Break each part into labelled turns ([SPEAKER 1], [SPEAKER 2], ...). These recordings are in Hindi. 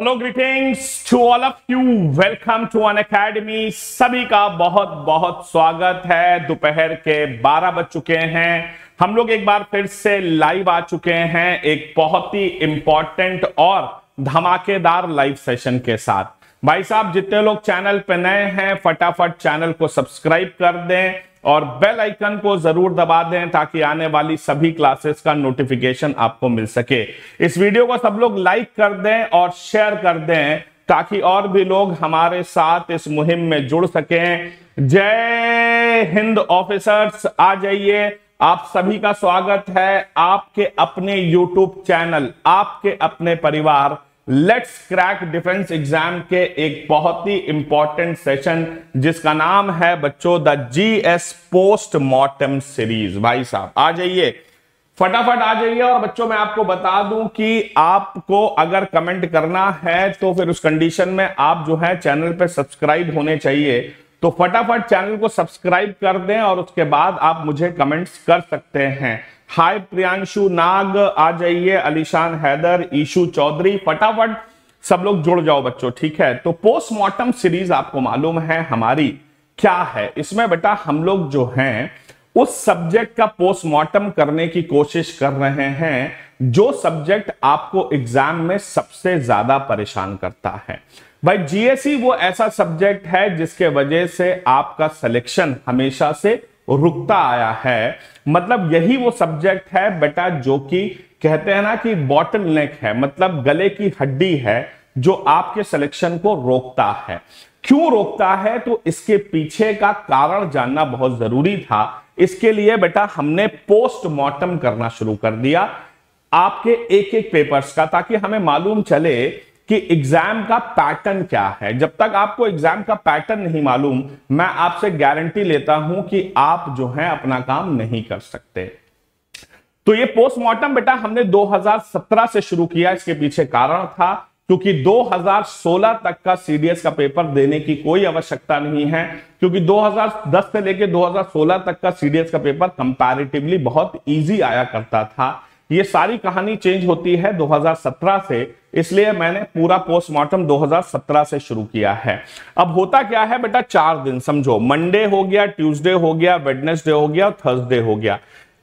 [SPEAKER 1] Hello greetings to all of you welcome to Unacademy सभी का बहुत बहुत स्वागत है दोपहर के 12 बज चुके हैं हम लोग एक बार फिर से लाइव आ चुके हैं एक बहुत ही इंपॉर्टेंट और धमाकेदार लाइव सेशन के साथ भाई साहब जितने लोग चैनल पे नए हैं फटाफट चैनल को सब्सक्राइब कर दें और बेल आइकन को जरूर दबा दें ताकि आने वाली सभी क्लासेस का नोटिफिकेशन आपको मिल सके इस वीडियो को सब लोग लाइक कर दें और शेयर कर दें ताकि और भी लोग हमारे साथ इस मुहिम में जुड़ सकें जय हिंद ऑफिसर्स आ जाइए आप सभी का स्वागत है आपके अपने YouTube चैनल आपके अपने परिवार लेट्स क्रैक डिफेंस एग्जाम के एक बहुत ही इंपॉर्टेंट सेशन जिसका नाम है बच्चों the GS post mortem series भाई साहब आ जाइए फटाफट आ जाइए और बच्चों मैं आपको बता दूं कि आपको अगर कमेंट करना है तो फिर उस कंडीशन में आप जो है चैनल पर सब्सक्राइब होने चाहिए तो फटाफट चैनल को सब्सक्राइब कर दें और उसके बाद आप मुझे कमेंट्स कर सकते हैं हाय प्रियांशु नाग आ जाइए अलीशान हैदर ईशु चौधरी फटाफट सब लोग जुड़ जाओ बच्चों ठीक है तो पोस्टमार्टम सीरीज आपको मालूम है हमारी क्या है इसमें बेटा हम लोग जो हैं उस सब्जेक्ट का पोस्टमार्टम करने की कोशिश कर रहे हैं जो सब्जेक्ट आपको एग्जाम में सबसे ज्यादा परेशान करता है भाई जीएसई वो ऐसा सब्जेक्ट है जिसके वजह से आपका सिलेक्शन हमेशा से रुकता आया है मतलब यही वो सब्जेक्ट है बेटा जो कि कहते हैं ना कि बॉटल नेक है मतलब गले की हड्डी है जो आपके सिलेक्शन को रोकता है क्यों रोकता है तो इसके पीछे का कारण जानना बहुत जरूरी था इसके लिए बेटा हमने पोस्टमार्टम करना शुरू कर दिया आपके एक एक पेपर्स का ताकि हमें मालूम चले कि एग्जाम का पैटर्न क्या है जब तक आपको एग्जाम का पैटर्न नहीं मालूम मैं आपसे गारंटी लेता हूं कि आप जो है अपना काम नहीं कर सकते तो ये पोस्टमार्टम बेटा हमने 2017 से शुरू किया इसके पीछे कारण था क्योंकि 2016 तक का सीडीएस का पेपर देने की कोई आवश्यकता नहीं है क्योंकि 2010 से लेकर 2016 तक का सीडीएस का पेपर कंपैरेटिवली बहुत इजी आया करता था ये सारी कहानी चेंज होती है 2017 से इसलिए मैंने पूरा पोस्टमार्टम 2017 से शुरू किया है अब होता क्या है बेटा चार दिन समझो मंडे हो गया ट्यूसडे हो गया वेडनेसडे हो गया और थर्सडे हो गया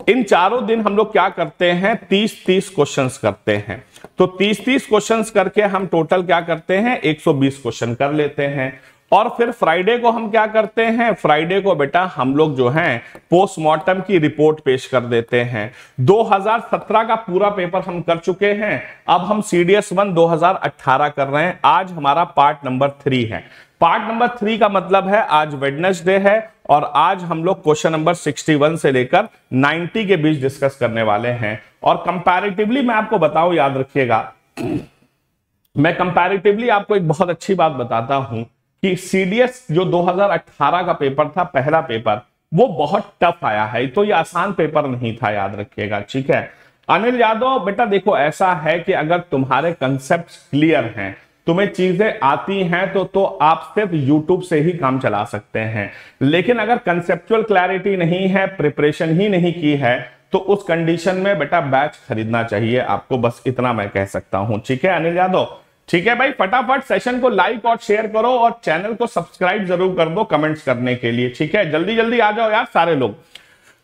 [SPEAKER 1] इन चारों दिन हम लोग क्या करते हैं तीस तीस क्वेश्चंस करते हैं तो तीस तीस क्वेश्चंस करके हम टोटल क्या करते हैं 120 क्वेश्चन कर लेते हैं और फिर फ्राइडे को हम क्या करते हैं फ्राइडे को बेटा हम लोग जो हैं पोस्टमार्टम की रिपोर्ट पेश कर देते हैं 2017 का पूरा पेपर हम कर चुके हैं अब हम सीडीएस वन 2018 कर रहे हैं आज हमारा पार्ट नंबर थ्री है पार्ट नंबर थ्री का मतलब है आज वेडनेसडे है और आज हम लोग क्वेश्चन नंबर 61 से लेकर 90 के बीच डिस्कस करने वाले हैं और कंपैरेटिवली मैं आपको बताऊं याद रखिएगा मैं कंपैरेटिवली आपको एक बहुत अच्छी बात बताता हूं कि सीडीएस जो 2018 का पेपर था पहला पेपर वो बहुत टफ आया है तो ये आसान पेपर नहीं था याद रखिएगा ठीक है अनिल यादव बेटा देखो ऐसा है कि अगर तुम्हारे कंसेप्ट क्लियर हैं तुम्हें चीजें आती हैं तो तो आप सिर्फ यूट्यूब से ही काम चला सकते हैं लेकिन अगर कंसेप्चुअल क्लैरिटी नहीं है प्रिपरेशन ही नहीं की है तो उस कंडीशन में बेटा बैच खरीदना चाहिए आपको बस इतना मैं कह सकता हूं ठीक है अनिल यादव ठीक है भाई फटाफट सेशन को लाइक और शेयर करो और चैनल को सब्सक्राइब जरूर कर दो कमेंट्स करने के लिए ठीक है जल्दी जल्दी आ जाओ यार सारे लोग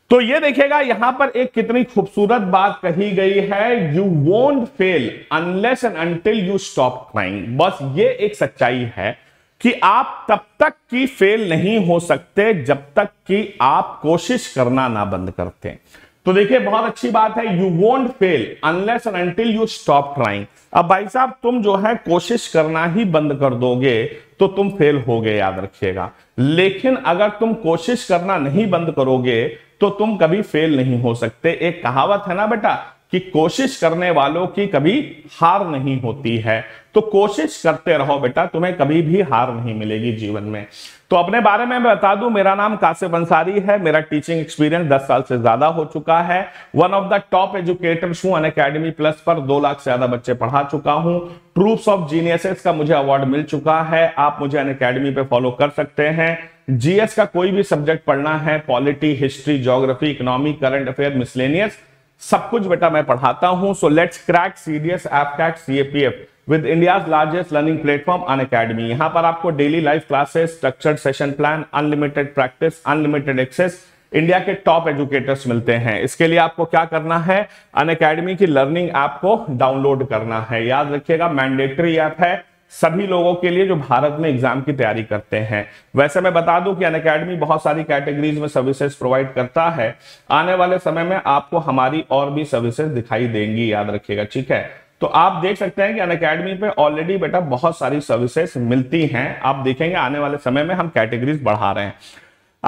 [SPEAKER 1] तो ये देखिएगा यहां पर एक कितनी खूबसूरत बात कही गई है you won't fail unless and until you stop crying बस ये एक सच्चाई है कि आप तब तक की फेल नहीं हो सकते जब तक कि आप कोशिश करना ना बंद करते हैं तो देखिए बहुत अच्छी बात है you won't fail unless and until you stop trying अब भाई साहब तुम जो है कोशिश करना ही बंद कर दोगे तो तुम फेल हो गए याद रखिएगा लेकिन अगर तुम कोशिश करना नहीं बंद करोगे तो तुम कभी फेल नहीं हो सकते एक कहावत है ना बेटा कि कोशिश करने वालों की कभी हार नहीं होती है तो कोशिश करते रहो बेटा तुम्हें कभी भी हार नहीं मिलेगी जीवन में तो अपने बारे में मैं बता दूं मेरा नाम कासिफ अंसारी है मेरा टीचिंग एक्सपीरियंस 10 साल से ज्यादा हो चुका है one of the top educators हूं अन अकेडमी प्लस पर दो लाख से ज्यादा बच्चे पढ़ा चुका हूं ट्रूप्स ऑफ जीनियसेस का मुझे अवार्ड मिल चुका है आप मुझे अन अकेडमी फॉलो कर सकते हैं जीएस का कोई भी सब्जेक्ट पढ़ना है polity history geography economy current affair miscellaneous सब कुछ बेटा मैं पढ़ाता हूं so let's crack CDS AFCAT CAPF with India largest learning platform Unacademy यहां पर आपको daily live classes structured session plan unlimited practice unlimited access India के टॉप एजुकेटर्स मिलते हैं इसके लिए आपको क्या करना है अन अकेडमी की लर्निंग ऐप को डाउनलोड करना है याद रखिएगा मैंडेटरी ऐप है सभी लोगों के लिए जो भारत में एग्जाम की तैयारी करते हैं वैसे मैं बता दूं कि अन अकेडमी बहुत सारी कैटेगरीज में सर्विसेज प्रोवाइड करता है आने वाले समय में आपको हमारी और भी सर्विसेज दिखाई देंगी याद रखिएगा ठीक है तो आप देख सकते हैं कि अन अकेडमी पे ऑलरेडी बेटा बहुत सारी सर्विसेस मिलती हैं आप देखेंगे आने वाले समय में हम कैटेगरीज बढ़ा रहे हैं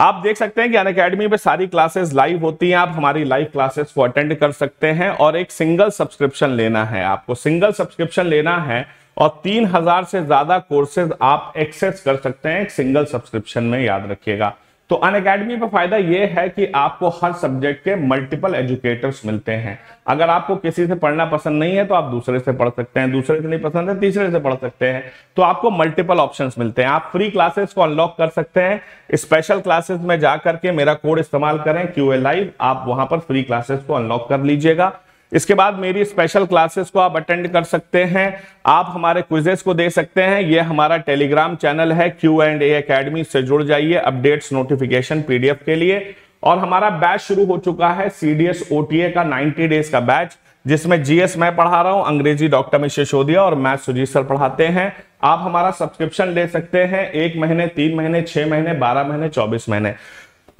[SPEAKER 1] आप देख सकते हैं कि अन अकेडमी पे सारी क्लासेस लाइव होती हैं आप हमारी लाइव क्लासेस को अटेंड कर सकते हैं और एक सिंगल सब्सक्रिप्शन लेना है आपको सिंगल सब्सक्रिप्शन लेना है और तीन हजार से ज्यादा कोर्सेज आप एक्सेस कर सकते हैं एक सिंगल सब्सक्रिप्शन में याद रखिएगा तो अन अकेडमी पर फायदा यह है कि आपको हर सब्जेक्ट के मल्टीपल एजुकेटर्स मिलते हैं अगर आपको किसी से पढ़ना पसंद नहीं है तो आप दूसरे से पढ़ सकते हैं दूसरे से नहीं पसंद है तीसरे से पढ़ सकते हैं तो आपको मल्टीपल ऑप्शंस मिलते हैं आप फ्री क्लासेस को अनलॉक कर सकते हैं स्पेशल क्लासेस में जाकर के मेरा कोड इस्तेमाल करें क्यू लाइव आप वहां पर फ्री क्लासेस को अनलॉक कर लीजिएगा इसके बाद मेरी स्पेशल क्लासेस को आप अटेंड कर सकते हैं आप हमारे क्विजेस को दे सकते हैं ये हमारा टेलीग्राम चैनल है क्यू एंड ए अकेडमी से जुड़ जाइए अपडेट्स नोटिफिकेशन पीडीएफ के लिए और हमारा बैच शुरू हो चुका है सीडीएस ओटीए का 90 डेज का बैच जिसमें जीएस मैं पढ़ा रहा हूं अंग्रेजी डॉक्टर मिश्र शोधिया और मैथ सुजीत सर पढ़ाते हैं आप हमारा सब्सक्रिप्शन ले सकते हैं एक महीने तीन महीने छह महीने बारह महीने चौबीस महीने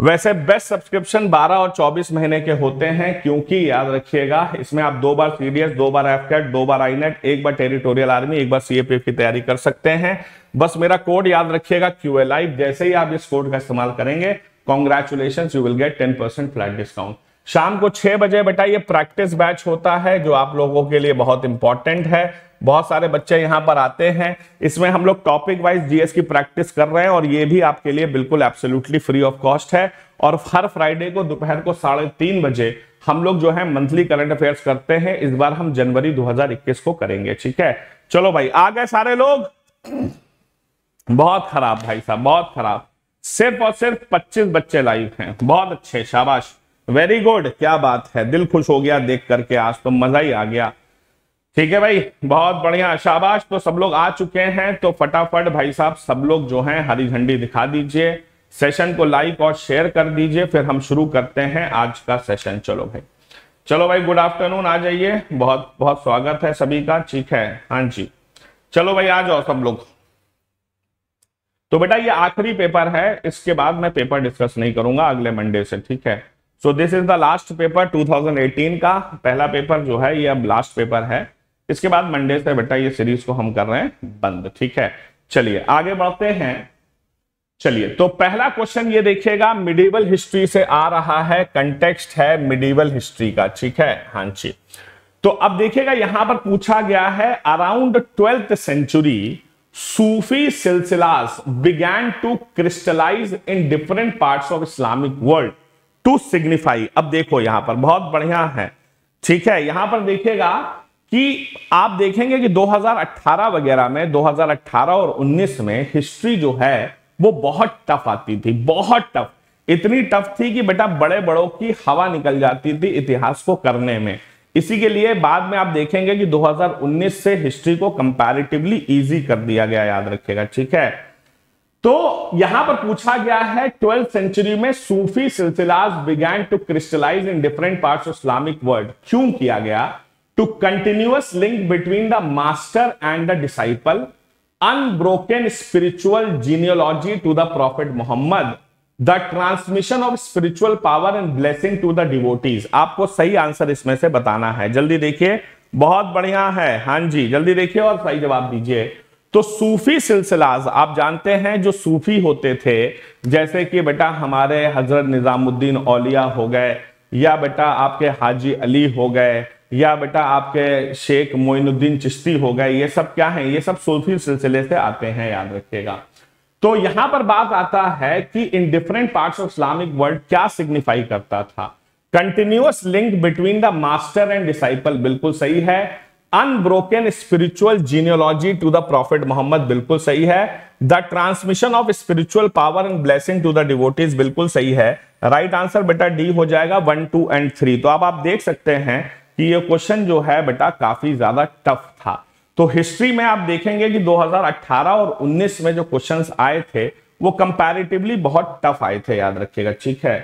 [SPEAKER 1] वैसे बेस्ट सब्सक्रिप्शन 12 और 24 महीने के होते हैं क्योंकि याद रखिएगा इसमें आप दो बार सी दो बार एफ दो बार आईनेट एक बार टेरिटोरियल आर्मी एक बार सीएपीएफ की तैयारी कर सकते हैं बस मेरा कोड याद रखिएगा क्यूएलआई जैसे ही आप इस कोड का इस्तेमाल करेंगे congratulation you will get ten percent flat discount शाम को छह बजे बेटा ये प्रैक्टिस बैच होता है जो आप लोगों के लिए बहुत इंपॉर्टेंट है बहुत सारे बच्चे यहां पर आते हैं इसमें हम लोग टॉपिक वाइज जीएस की प्रैक्टिस कर रहे हैं और ये भी आपके लिए बिल्कुल एब्सोल्युटली फ्री ऑफ कॉस्ट है और हर फ्राइडे को दोपहर को साढ़े तीन बजे हम लोग जो है मंथली करंट अफेयर्स करते हैं इस बार हम जनवरी 2021 को करेंगे ठीक है चलो भाई आ गए सारे लोग बहुत खराब भाई साहब बहुत खराब सिर्फ और सिर्फ पच्चीस बच्चे लाइव हैं बहुत अच्छे शाबाश वेरी गुड क्या बात है दिल खुश हो गया देख करके आज तो मजा ही आ गया ठीक है भाई बहुत बढ़िया शाबाश तो सब लोग आ चुके हैं तो फटाफट भाई साहब सब लोग जो हैं हरी झंडी दिखा दीजिए सेशन को लाइक और शेयर कर दीजिए फिर हम शुरू करते हैं आज का सेशन चलो भाई चलो भाई गुड आफ्टरनून आ जाइए बहुत बहुत स्वागत है सभी का ठीक है हाँ जी चलो भाई आ जाओ सब लोग तो बेटा ये आखिरी पेपर है इसके बाद मैं पेपर डिस्कस नहीं करूंगा अगले मंडे से ठीक है so this is the last paper 2018 का पहला पेपर जो है ये अब लास्ट पेपर है इसके बाद मंडे से बेटा ये सीरीज को हम कर रहे हैं बंद ठीक है चलिए आगे बढ़ते हैं चलिए तो पहला क्वेश्चन ये देखिएगा मिडिवल हिस्ट्री से आ रहा है कंटेक्स्ट है मिडिवल हिस्ट्री का ठीक है हां जी तो अब देखिएगा यहां पर पूछा गया है around twelfth century Sufi silsilas began to crystallise in different parts of Islamic world to signify अब देखो यहां पर बहुत बढ़िया है ठीक है यहां पर देखिएगा कि आप देखेंगे कि 2018 वगैरह में 2018 और 19 में हिस्ट्री जो है वो बहुत टफ आती थी बहुत टफ इतनी टफ थी कि बेटा बड़े बड़ों की हवा निकल जाती थी इतिहास को करने में इसी के लिए बाद में आप देखेंगे कि 2019 से हिस्ट्री को कंपैरेटिवली इजी कर दिया गया याद रखेगा ठीक है तो यहां पर पूछा गया है ट्वेल्थ सेंचुरी में Sufi silsilas began to crystallise in different parts of Islamic world क्यों किया गया to continuous link between the master and the disciple unbroken spiritual genealogy to the prophet Muhammad the transmission of spiritual power and blessing to the devotees आपको सही आंसर इसमें से बताना है जल्दी देखिए बहुत बढ़िया है हाँ जी जल्दी देखिए और सही जवाब दीजिए तो सूफी सिलसिलाज आप जानते हैं जो सूफी होते थे जैसे कि बेटा हमारे हजरत निज़ामुद्दीन औलिया हो गए या बेटा आपके हाजी अली हो गए या बेटा आपके शेख मोइनुद्दीन चिश्ती हो गए ये सब क्या है ये सब सूफी सिलसिले से आते हैं याद रखिएगा तो यहां पर बात आता है कि in different parts of Islamic world क्या सिग्निफाई करता था continuous link between the master and disciple बिल्कुल सही है unbroken spiritual genealogy to the prophet Muhammad बिल्कुल सही है the transmission of spiritual power and blessing to the devotees बिल्कुल सही है राइट right आंसर बेटा डी हो जाएगा वन टू एंड थ्री तो आप, आप देख सकते हैं कि ये क्वेश्चन जो है बेटा काफी ज्यादा टफ था तो हिस्ट्री में आप देखेंगे कि 2018 और 19 में जो क्वेश्चंस आए थे वो कंपैरेटिवली बहुत टफ आए थे याद रखिएगा ठीक है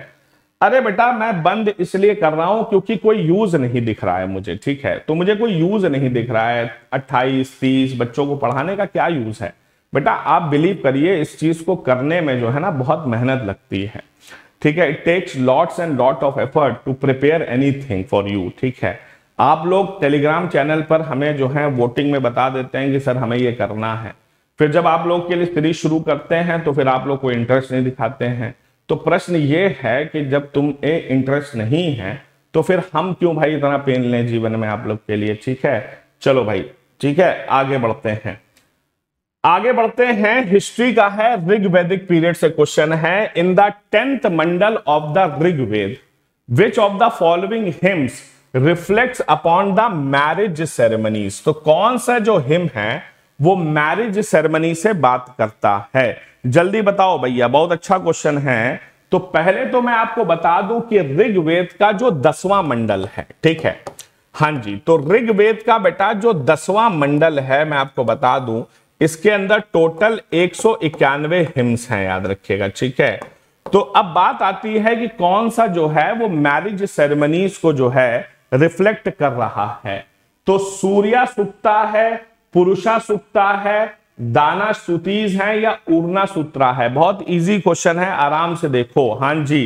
[SPEAKER 1] अरे बेटा मैं बंद इसलिए कर रहा हूं क्योंकि कोई यूज नहीं दिख रहा है मुझे ठीक है तो मुझे कोई यूज नहीं दिख रहा है अट्ठाईस तीस बच्चों को पढ़ाने का क्या यूज है बेटा आप बिलीव करिए इस चीज को करने में जो है ना बहुत मेहनत लगती है ठीक है it takes lots and lot of effort to prepare anything for you ठीक है आप लोग टेलीग्राम चैनल पर हमें जो है वोटिंग में बता देते हैं कि सर हमें ये करना है फिर जब आप लोग के लिए सीरीज शुरू करते हैं तो फिर आप लोग कोई इंटरेस्ट नहीं दिखाते हैं तो प्रश्न ये है कि जब तुम ए इंटरेस्ट नहीं है तो फिर हम क्यों भाई इतना पेन लें जीवन में आप लोग के लिए ठीक है चलो भाई ठीक है आगे बढ़ते हैं आगे बढ़ते हैं हिस्ट्री का है ऋग पीरियड से क्वेश्चन है in the tenth mandal of the Rigveda which of the following hymns reflects upon the marriage ceremonies तो कौन सा जो हिम है वो मैरिज सेरेमनी से बात करता है जल्दी बताओ भैया बहुत अच्छा क्वेश्चन है तो पहले तो मैं आपको बता दूं कि ऋग्वेद का जो दसवां मंडल है ठीक है हां जी तो ऋग वेद का बेटा जो दसवां मंडल है मैं आपको बता दूं इसके अंदर टोटल एक सौ इक्यानवे हिम्स हैं याद रखिएगा ठीक है तो अब बात आती है कि कौन सा जो है वो मैरिज सेरेमनीज को जो है रिफ्लेक्ट कर रहा है तो सूर्या सुक्ता है पुरुषा सुक्ता है दाना सुतीज है या उड़ना सूत्रा है बहुत इजी क्वेश्चन है आराम से देखो हां जी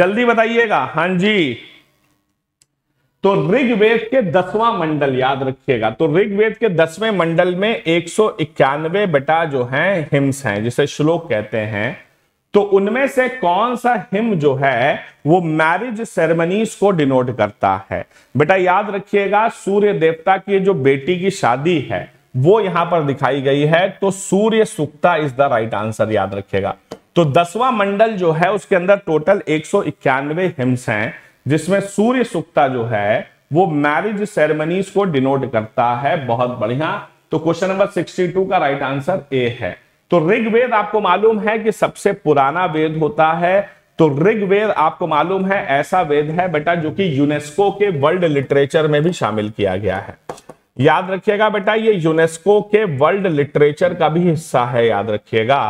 [SPEAKER 1] जल्दी बताइएगा हां जी तो ऋग्वेद के दसवां मंडल याद रखिएगा तो ऋग्वेद के दसवें मंडल में एक सौ इक्यानवे बटा जो है हिम्स हैं जिसे श्लोक कहते हैं तो उनमें से कौन सा हिम जो है वो मैरिज सेरेमनीज को डिनोट करता है बेटा याद रखिएगा सूर्य देवता की जो बेटी की शादी है वो यहां पर दिखाई गई है तो Surya Sukta is the right answer याद रखिएगा तो दसवां मंडल जो है उसके अंदर टोटल एक सौ इक्यानवे हिम्स हैं जिसमें सूर्य सुक्ता जो है वो मैरिज सेरेमनीज को डिनोट करता है बहुत बढ़िया तो क्वेश्चन नंबर 62 का राइट आंसर ए है तो ऋग्वेद आपको मालूम है कि सबसे पुराना वेद होता है तो ऋग्वेद आपको मालूम है ऐसा वेद है बेटा जो कि यूनेस्को के वर्ल्ड लिटरेचर में भी शामिल किया गया है याद रखिएगा बेटा ये यूनेस्को के वर्ल्ड लिटरेचर का भी हिस्सा है याद रखिएगा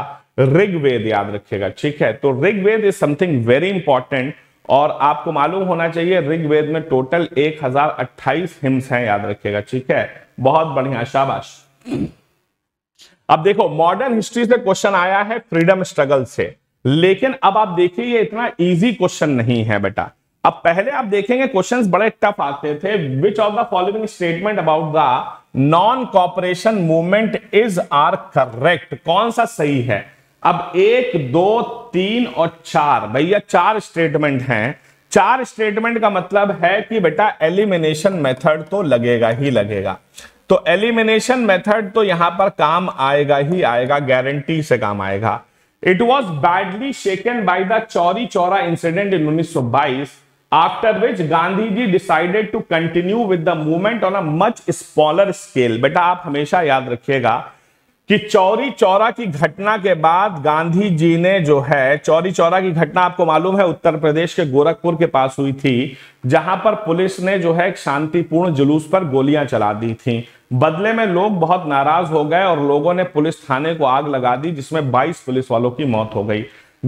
[SPEAKER 1] ऋग्वेद याद रखिएगा ठीक है तो Rigveda is something very important और आपको मालूम होना चाहिए ऋग्वेद में टोटल 1028 हिम्स हैं याद रखिएगा ठीक है बहुत बढ़िया शाबाश अब देखो मॉडर्न हिस्ट्री से क्वेश्चन आया है फ्रीडम स्ट्रगल से लेकिन अब आप देखिए ये इतना इजी क्वेश्चन नहीं है बेटा अब पहले आप देखेंगे क्वेश्चंस बड़े टफ आते थे विच of the following statement about the non cooperation movement is are correct कौन सा सही है अब एक दो तीन और चार भैया चार स्टेटमेंट हैं चार स्टेटमेंट का मतलब है कि बेटा एलिमिनेशन मेथड तो लगेगा ही लगेगा तो एलिमिनेशन मेथड तो यहां पर काम आएगा ही आएगा गारंटी से काम आएगा it was badly shaken by the Chauri Chaura incident in 1922 after which Gandhi ji decided to continue with the movement on a much smaller scale बेटा आप हमेशा याद रखिएगा कि चौरी चौरा की घटना के बाद गांधी जी ने जो है चौरी चौरा की घटना आपको मालूम है उत्तर प्रदेश के गोरखपुर के पास हुई थी जहां पर पुलिस ने जो है एक शांतिपूर्ण जुलूस पर गोलियां चला दी थी बदले में लोग बहुत नाराज हो गए और लोगों ने पुलिस थाने को आग लगा दी जिसमें 22 पुलिस वालों की मौत हो गई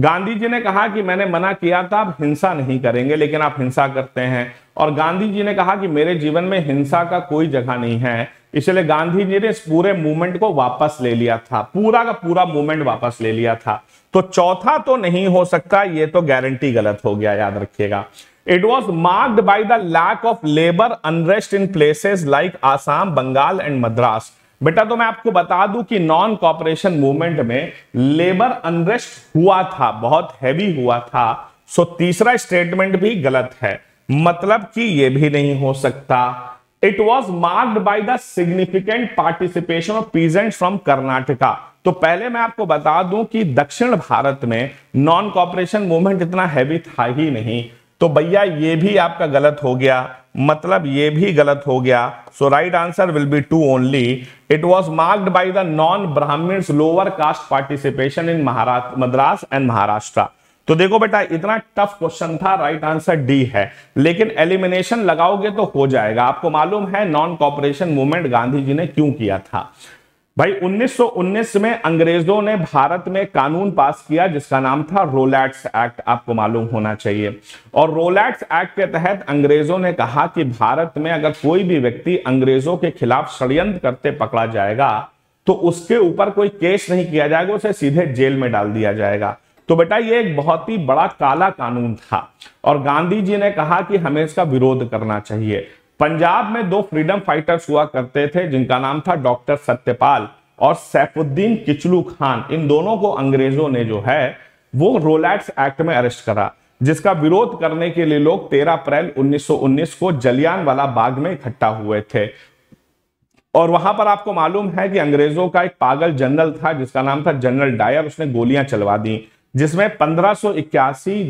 [SPEAKER 1] गांधी जी ने कहा कि मैंने मना किया था आप हिंसा नहीं करेंगे लेकिन आप हिंसा करते हैं और गांधी जी ने कहा कि मेरे जीवन में हिंसा का कोई जगह नहीं है इसलिए गांधी जी ने इस पूरे मूवमेंट को वापस ले लिया था पूरा का पूरा मूवमेंट वापस ले लिया था तो चौथा तो नहीं हो सकता ये तो गारंटी गलत हो गया याद रखिएगा it was marked by the lack of labour unrest in places like Assam Bengal and Madras बेटा तो मैं आपको बता दूं कि नॉन कॉपरेशन मूवमेंट में लेबर अनरेस्ट हुआ था बहुत हैवी हुआ था सो तीसरा स्टेटमेंट भी गलत है मतलब कि यह भी नहीं हो सकता it was marked by the significant participation of peasant from Karnataka तो पहले मैं आपको बता दूं कि दक्षिण भारत में नॉन कॉपरेशन मूवमेंट इतना हैवी था ही नहीं तो भैया ये भी आपका गलत हो गया मतलब ये भी गलत हो गया so right answer will be two only it was marked by the non Brahmin lower caste participation in Maharashtra Madras and Maharashtra तो देखो बेटा इतना टफ क्वेश्चन था राइट आंसर डी है लेकिन एलिमिनेशन लगाओगे तो हो जाएगा आपको मालूम है non cooperation movement Gandhi ji ने क्यों किया था भाई 1919 में अंग्रेजों ने भारत में कानून पास किया जिसका नाम था रोलैट्स एक्ट आपको मालूम होना चाहिए और रोलैक्स एक्ट के तहत अंग्रेजों ने कहा कि भारत में अगर कोई भी व्यक्ति अंग्रेजों के खिलाफ षडयंत्र करते पकड़ा जाएगा तो उसके ऊपर कोई केस नहीं किया जाएगा उसे सीधे जेल में डाल दिया जाएगा तो बेटा ये एक बहुत ही बड़ा काला कानून था और गांधी जी ने कहा कि हमें इसका विरोध करना चाहिए पंजाब में दो फ्रीडम फाइटर्स हुआ करते थे जिनका नाम था डॉक्टर सत्यपाल और सैफुद्दीन किचलू खान इन दोनों को अंग्रेजों ने जो है वो रोलैक्स एक्ट में अरेस्ट करा जिसका विरोध करने के लिए लोग 13 अप्रैल 1919 को जलियान वाला बाग में इकट्ठा हुए थे और वहां पर आपको मालूम है कि अंग्रेजों का एक पागल जनरल था जिसका नाम था जनरल डायर उसने गोलियां चलवा दी जिसमें पंद्रह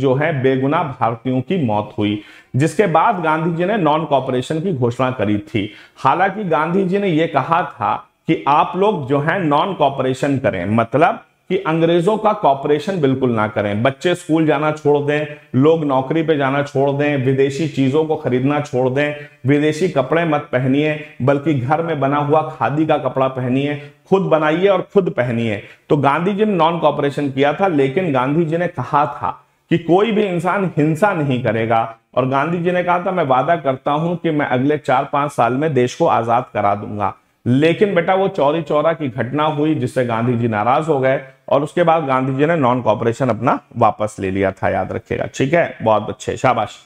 [SPEAKER 1] जो है बेगुना भारतीयों की मौत हुई जिसके बाद गांधी जी ने नॉन कॉपरेशन की घोषणा करी थी हालांकि गांधी जी ने यह कहा था कि आप लोग जो है नॉन कॉपरेशन करें मतलब कि अंग्रेजों का कॉपरेशन बिल्कुल ना करें बच्चे स्कूल जाना छोड़ दें लोग नौकरी पे जाना छोड़ दें विदेशी चीजों को खरीदना छोड़ दें विदेशी कपड़े मत पहनिए बल्कि घर में बना हुआ खादी का कपड़ा पहनिए खुद बनाइए और खुद पहनिए तो गांधी जी ने नॉन कॉपरेशन किया था लेकिन गांधी जी ने कहा था कि कोई भी इंसान हिंसा नहीं करेगा और गांधी जी ने कहा था मैं वादा करता हूं कि मैं अगले चार पांच साल में देश को आजाद करा दूंगा लेकिन बेटा वो चौरी चौरा की घटना हुई जिससे गांधी जी नाराज हो गए और उसके बाद गांधी जी ने नॉन कॉपरेशन अपना वापस ले लिया था याद रखिएगा ठीक है बहुत अच्छे शाबाश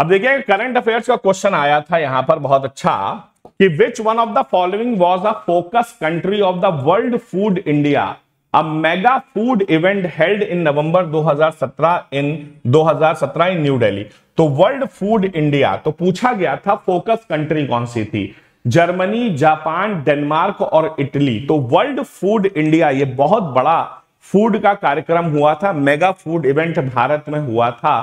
[SPEAKER 1] अब देखिए करंट अफेयर्स का क्वेश्चन आया था यहां पर बहुत अच्छा कि which one of the following was a focus country of the world food India a mega food event held in November 2017 in 2017 in New Delhi तो वर्ल्ड फूड इंडिया तो पूछा गया था फोकस कंट्री कौन सी थी जर्मनी जापान डेनमार्क और इटली तो वर्ल्ड फूड इंडिया ये बहुत बड़ा फूड का कार्यक्रम हुआ था मेगा फूड इवेंट भारत में हुआ था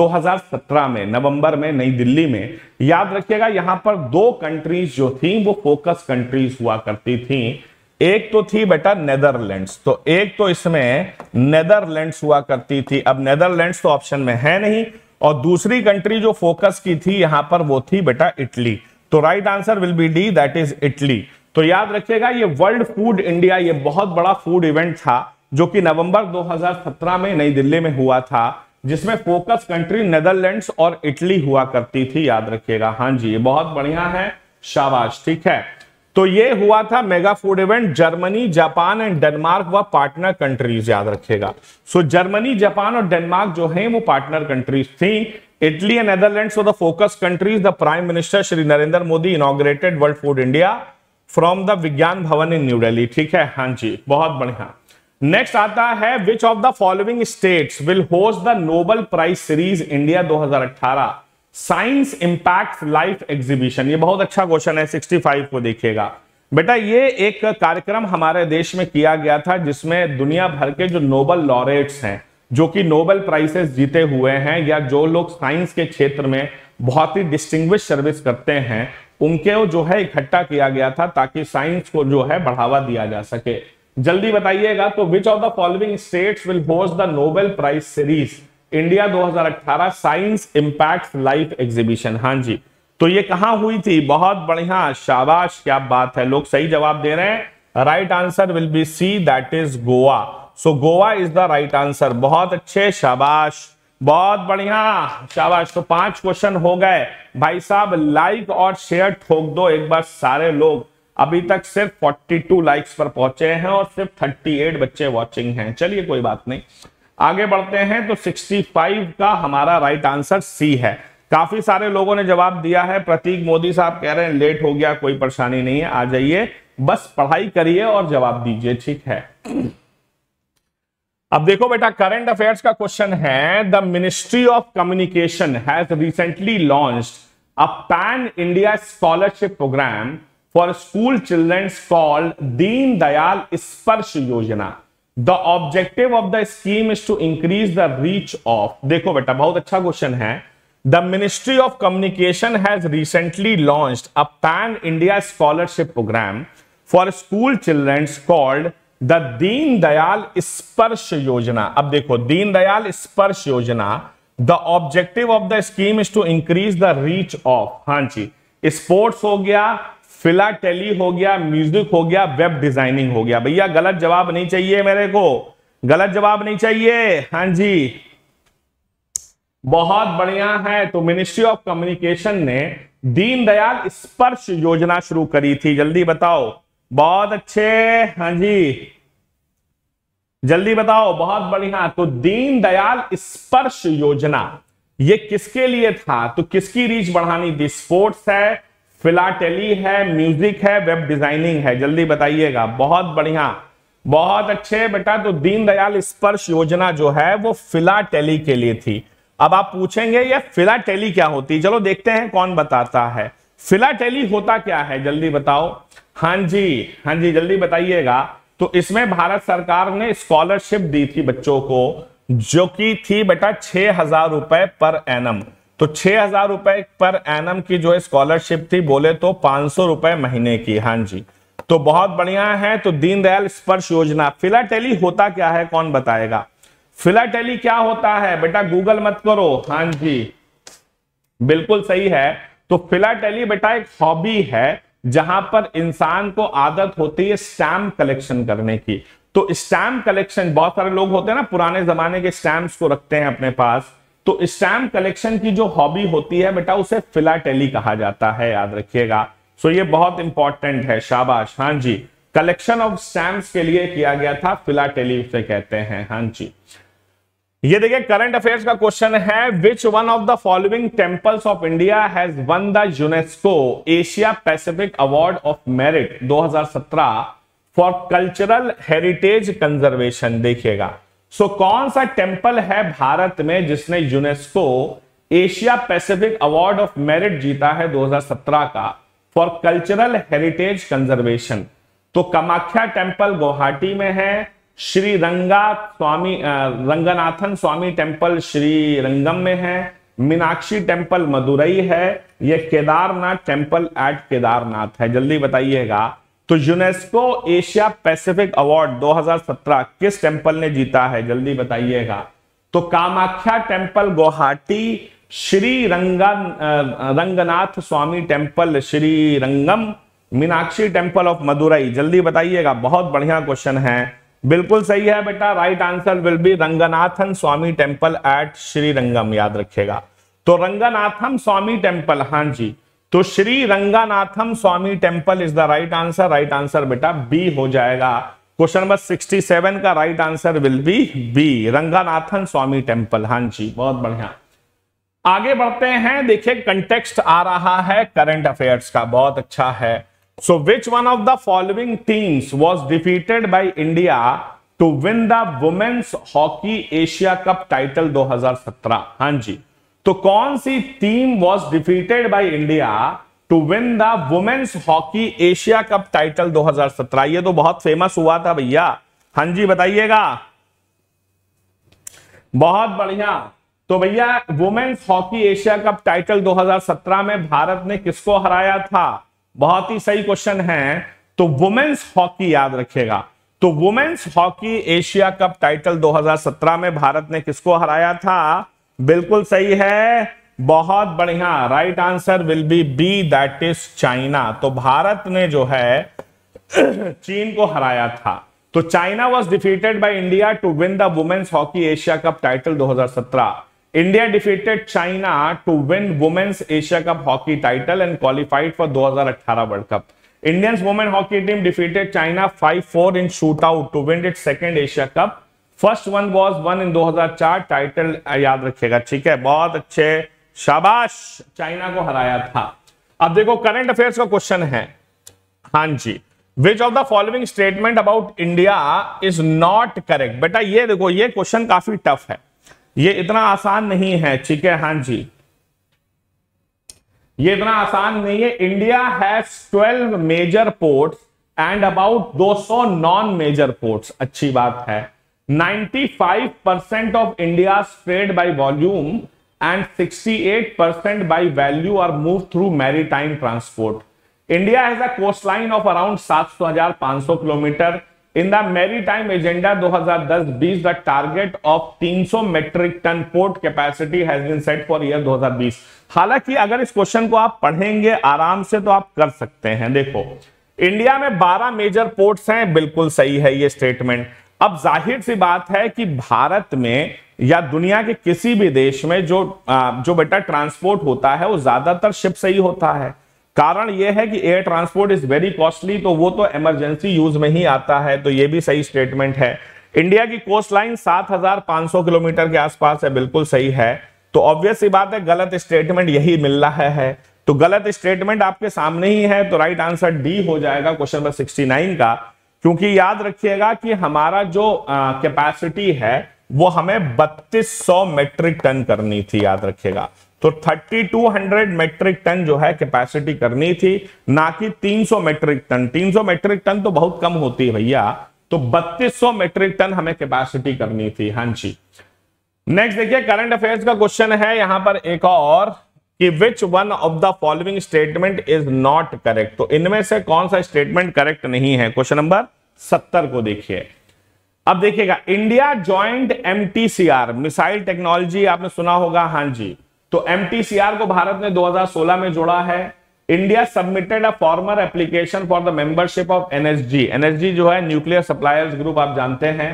[SPEAKER 1] 2017 में नवंबर में नई दिल्ली में याद रखिएगा यहां पर दो कंट्रीज जो थी वो फोकस कंट्रीज हुआ करती थी एक तो थी बेटा नेदरलैंड्स तो एक तो इसमें नेदरलैंड्स हुआ करती थी अब नेदरलैंड्स तो ऑप्शन में है नहीं और दूसरी कंट्री जो फोकस की थी यहां पर वो थी बेटा इटली तो right answer will be D that is Italy तो याद रखिएगा ये वर्ल्ड फूड इंडिया ये बहुत बड़ा फूड इवेंट था जो कि नवंबर 2017 में नई दिल्ली में हुआ था जिसमें फोकस कंट्री नेदरलैंड्स और इटली हुआ करती थी याद रखिएगा हाँ जी ये बहुत बढ़िया है शाबाश ठीक है तो ये हुआ था mega food event Germany Japan and Denmark were partner countries याद रखिएगा सो so, जर्मनी जापान और डेनमार्क जो है वो पार्टनर कंट्रीज थी Italy and Netherlands were the focus countries the prime minister Shri Narendra Modi inaugurated world food India from the Vigyan Bhawan in new daily ठीक है हाँ जी बहुत बढ़िया नेक्स्ट आता है which of the following states will host the Nobel prize series India दो हजार अट्ठारह साइंस इंपैक्ट लाइफ एग्जीबिशन ये बहुत अच्छा क्वेश्चन है सिक्सटी फाइव को देखिएगा बेटा ये एक कार्यक्रम हमारे देश में किया गया था जिसमें दुनिया भर के जो नोबल लॉरेट्स हैं जो कि नोबेल प्राइजेस जीते हुए हैं या जो लोग साइंस के क्षेत्र में बहुत ही डिस्टिंग सर्विस करते हैं उनके जो है इकट्ठा किया गया था ताकि साइंस को जो है बढ़ावा दिया जा सके जल्दी बताइएगा तो which of the following states will host the Nobel prize series India 2018 science impact life exhibition हाँ जी तो ये कहा हुई थी बहुत बढ़िया शाबाश क्या बात है लोग सही जवाब दे रहे हैं right answer will be C that is Goa so Goa is the right answer बहुत अच्छे शाबाश बहुत बढ़िया शाबाश तो पांच क्वेश्चन हो गए भाई साहब लाइक और शेयर ठोक दो एक बार सारे लोग अभी तक सिर्फ 42 लाइक्स पर पहुंचे हैं और सिर्फ 38 बच्चे वॉचिंग हैं चलिए कोई बात नहीं आगे बढ़ते हैं तो 65 का हमारा राइट आंसर सी है काफी सारे लोगों ने जवाब दिया है प्रतीक मोदी साहब कह रहे हैं लेट हो गया कोई परेशानी नहीं है आ जाइए बस पढ़ाई करिए और जवाब दीजिए ठीक है अब देखो बेटा करंट अफेयर्स का क्वेश्चन है the ministry of communication has recently launch a pan India scholarship programme for school childrens called Deen Dayal Sparsh Yojana the objective of the scheme is to increase the reach of देखो बेटा बहुत अच्छा क्वेश्चन है the ministry of communication has recently launch a pan India scholarship programme for school childrens called the Deen Dayal Sparsh योजना अब देखो दीन Dayal Sparsh Yojana the objective of the scheme is to increase the reach of हां जी स्पोर्ट्स हो गया फिलाटेली हो गया म्यूजिक हो गया वेब डिजाइनिंग हो गया भैया गलत जवाब नहीं चाहिए मेरे को गलत जवाब नहीं चाहिए हाँ जी बहुत बढ़िया है तो मिनिस्ट्री ऑफ कम्युनिकेशन ने दीनदयाल स्पर्श योजना शुरू करी थी जल्दी बताओ बहुत अच्छे हाँ जी जल्दी बताओ बहुत बढ़िया तो दीन दयाल स्पर्श योजना ये किसके लिए था तो किसकी रीच बढ़ानी थी स्पोर्ट्स है फिलाटेली है म्यूजिक है वेब डिजाइनिंग है जल्दी बताइएगा बहुत बढ़िया बहुत अच्छे बेटा तो दीनदयाल स्पर्श योजना जो है वो फिलाटेली के लिए थी अब आप पूछेंगे ये फिलाटेली क्या होती चलो देखते हैं कौन बताता है फिलाटेली होता क्या है जल्दी बताओ हाँ जी हाँ जी जल्दी बताइएगा तो इसमें भारत सरकार ने स्कॉलरशिप दी थी बच्चों को जो कि थी बेटा छह हजार रुपए पर एनम तो छह हजार रुपए पर एनम की जो स्कॉलरशिप थी बोले तो पांच सौ रुपए महीने की हाँ जी तो बहुत बढ़िया है तो दीनदयाल स्पर्श योजना फिलाटेली होता क्या है कौन बताएगा फिलाटेली क्या होता है बेटा गूगल मत करो हाँ जी बिल्कुल सही है तो फिलाटेली बेटा एक हॉबी है जहां पर इंसान को आदत होती है स्टैम्प कलेक्शन करने की तो स्टैम्प कलेक्शन बहुत सारे लोग होते हैं ना पुराने जमाने के स्टैम्प्स को रखते हैं अपने पास तो स्टैम्प कलेक्शन की जो हॉबी होती है बेटा उसे फिलाटेली कहा जाता है याद रखिएगा सो ये बहुत इंपॉर्टेंट है शाबाश हां जी कलेक्शन ऑफ स्टैम्प के लिए किया गया था फिलाटेली उसे कहते हैं हां जी ये देखिए करंट अफेयर्स का क्वेश्चन है which one of the following temples of India has won the UNESCO Asia Pacific award of merit 2017 for cultural heritage conservation देखिएगा सो so, कौन सा टेम्पल है भारत में जिसने UNESCO Asia Pacific award of merit जीता है 2017 का फॉर कल्चरल हेरिटेज कंजर्वेशन तो कमाख्या टेम्पल गुवाहाटी में है श्री रंगा स्वामी रंगनाथन स्वामी टेम्पल श्री रंगम में है मीनाक्षी टेम्पल मदुरई है यह केदारनाथ टेम्पल एट केदारनाथ है जल्दी बताइएगा तो यूनेस्को एशिया पैसिफिक अवार्ड 2017 किस टेम्पल ने जीता है जल्दी बताइएगा तो Kamakhya temple Guwahati Sri Rangan Ranganath Swami temple Srirangam Meenakshi temple of Madurai जल्दी बताइएगा बहुत बढ़िया क्वेश्चन है बिल्कुल सही है बेटा right answer will be Ranganathan Swami temple at Srirangam याद रखेगा तो रंगनाथम स्वामी टेम्पल हां जी तो Sri Ranganatham Swami temple is the right answer right answer बेटा बी हो जाएगा क्वेश्चन नंबर 67 का right answer will be B Ranganathan Swami temple हां जी बहुत बढ़िया आगे बढ़ते हैं देखिए कंटेक्स्ट आ रहा है करंट अफेयर्स का बहुत अच्छा है So which one of the following teams was defeated by India to win the women's hockey Asia cup title दो हजार सत्रह हाँ जी तो कौन सी team was defeated by India to win the women's hockey Asia cup title दो हजार सत्रह यह तो बहुत फेमस हुआ था भैया हाँ जी बताइएगा बहुत बढ़िया तो भैया women's hockey Asia cup title दो हजार सत्रह में भारत ने किसको हराया था बहुत ही सही क्वेश्चन है तो वुमेन्स हॉकी याद रखेगा तो women's hockey Asia cup title 2017 में भारत ने किसको हराया था बिल्कुल सही है बहुत बढ़िया right answer will be B that is China तो भारत ने जो है चीन को हराया था तो China was defeated by India to win the women's hockey Asia cup title 2017 India defeated China to win women's Asia cup hockey title and qualified for 2018 world cup Indians women hockey team defeated China 5-4 in out to win it second Asia cup first one was won in 2004 title याद रखिएगा ठीक है बहुत अच्छे शाबाश चाइना को हराया था अब देखो करंट अफेयर्स का क्वेश्चन है हां जी which of the following statement about India is not correct बेटा ये देखो ये क्वेश्चन काफी टफ है ये इतना आसान नहीं है ठीक है हां जी ये इतना आसान नहीं है India has 12 major ports and about 200 non major ports अच्छी बात है 95 percent of India trade by volume and 68 percent by value are move through maritime transport India has a coast line of around सात सौ kilometre In the maritime agenda 2010-20, the target of 300 metric ton port capacity has been set for year 2020. हालांकि अगर इस क्वेश्चन को आप पढ़ेंगे आराम से तो आप कर सकते हैं देखो इंडिया में 12 मेजर पोर्ट्स हैं बिल्कुल सही है ये स्टेटमेंट अब जाहिर सी बात है कि भारत में या दुनिया के किसी भी देश में जो जो बेटा ट्रांसपोर्ट होता है वो ज्यादातर शिप से ही होता है कारण यह है कि air transport is very costly तो वो तो इमरजेंसी यूज में ही आता है तो ये भी सही स्टेटमेंट है इंडिया की कोस्ट लाइन 7,500 किलोमीटर के आसपास है बिल्कुल सही है तो ऑब्वियस सी बात है गलत स्टेटमेंट यही मिल रहा है तो गलत स्टेटमेंट आपके सामने ही है तो राइट आंसर डी हो जाएगा क्वेश्चन नंबर सिक्सटी का क्योंकि याद रखिएगा कि हमारा जो कैपेसिटी है वो हमें 3200 मेट्रिक टन करनी थी याद रखिएगा तो 3200 मेट्रिक टन जो है कैपेसिटी करनी थी ना कि 300 मेट्रिक टन 300 मेट्रिक टन तो बहुत कम होती है भैया तो 3200 मेट्रिक टन हमें कैपेसिटी करनी थी हां जी नेक्स्ट देखिए करंट अफेयर्स का क्वेश्चन है यहां पर एक और कि which one of the following statement is not correct तो इनमें से कौन सा स्टेटमेंट करेक्ट नहीं है क्वेश्चन नंबर सत्तर को देखिए अब देखिएगा India joint MTCR missile technology आपने सुना होगा हां जी तो एमटीसीआर को भारत ने 2016 में जोड़ा है India submitted a former application for the membership of NSG NSG जो है न्यूक्लियर सप्लायर्स ग्रुप आप जानते हैं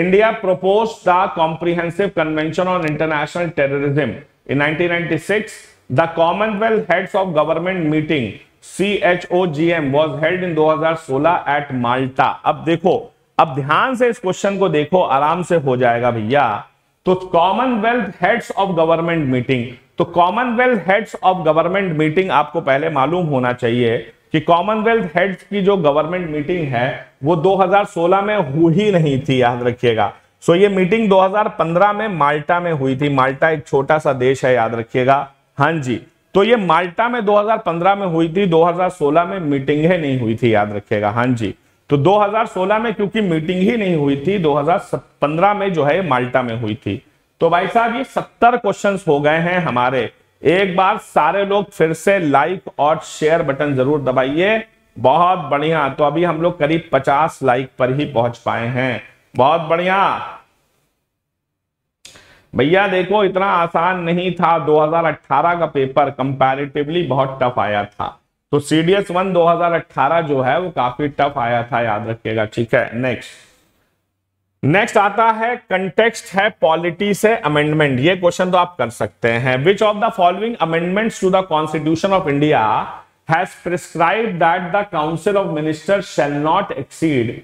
[SPEAKER 1] India propose the comprehensive convention on international terrorism in 1996 the commonwealth heads of government meeting C H O G M was held in 2016 at Malta अब देखो अब ध्यान से इस क्वेश्चन को देखो आराम से हो जाएगा भैया तो commonwealth heads of government meeting तो commonwealth heads of government meeting आपको पहले मालूम होना चाहिए कि कॉमनवेल्थ हेड्स की जो गवर्नमेंट मीटिंग है वो 2016 में हुई नहीं थी याद रखिएगा सो ये मीटिंग 2015 में माल्टा में हुई थी माल्टा एक छोटा सा देश है याद रखिएगा हां जी तो ये माल्टा में 2015 में हुई थी 2016 में है नहीं हुई थी याद रखिएगा हां जी तो 2016 में क्योंकि मीटिंग ही नहीं हुई थी 2015 में जो है माल्टा में हुई थी तो भाई साहब ये 70 क्वेश्चंस हो गए हैं हमारे एक बार सारे लोग फिर से लाइक और शेयर बटन जरूर दबाइए बहुत बढ़िया तो अभी हम लोग करीब 50 लाइक पर ही पहुंच पाए हैं बहुत बढ़िया भैया देखो इतना आसान नहीं था 2018 का पेपर कंपैरेटिवली बहुत टफ आया था तो सीडीएस वन 2018 जो है वो काफी टफ आया था याद रखिएगा ठीक है नेक्स्ट नेक्स्ट आता है कंटेक्स्ट है पॉलिटी से अमेंडमेंट ये क्वेश्चन तो आप कर सकते हैं which of the following amendment to the constitution of India has prescribe that the council of minister shall not exceed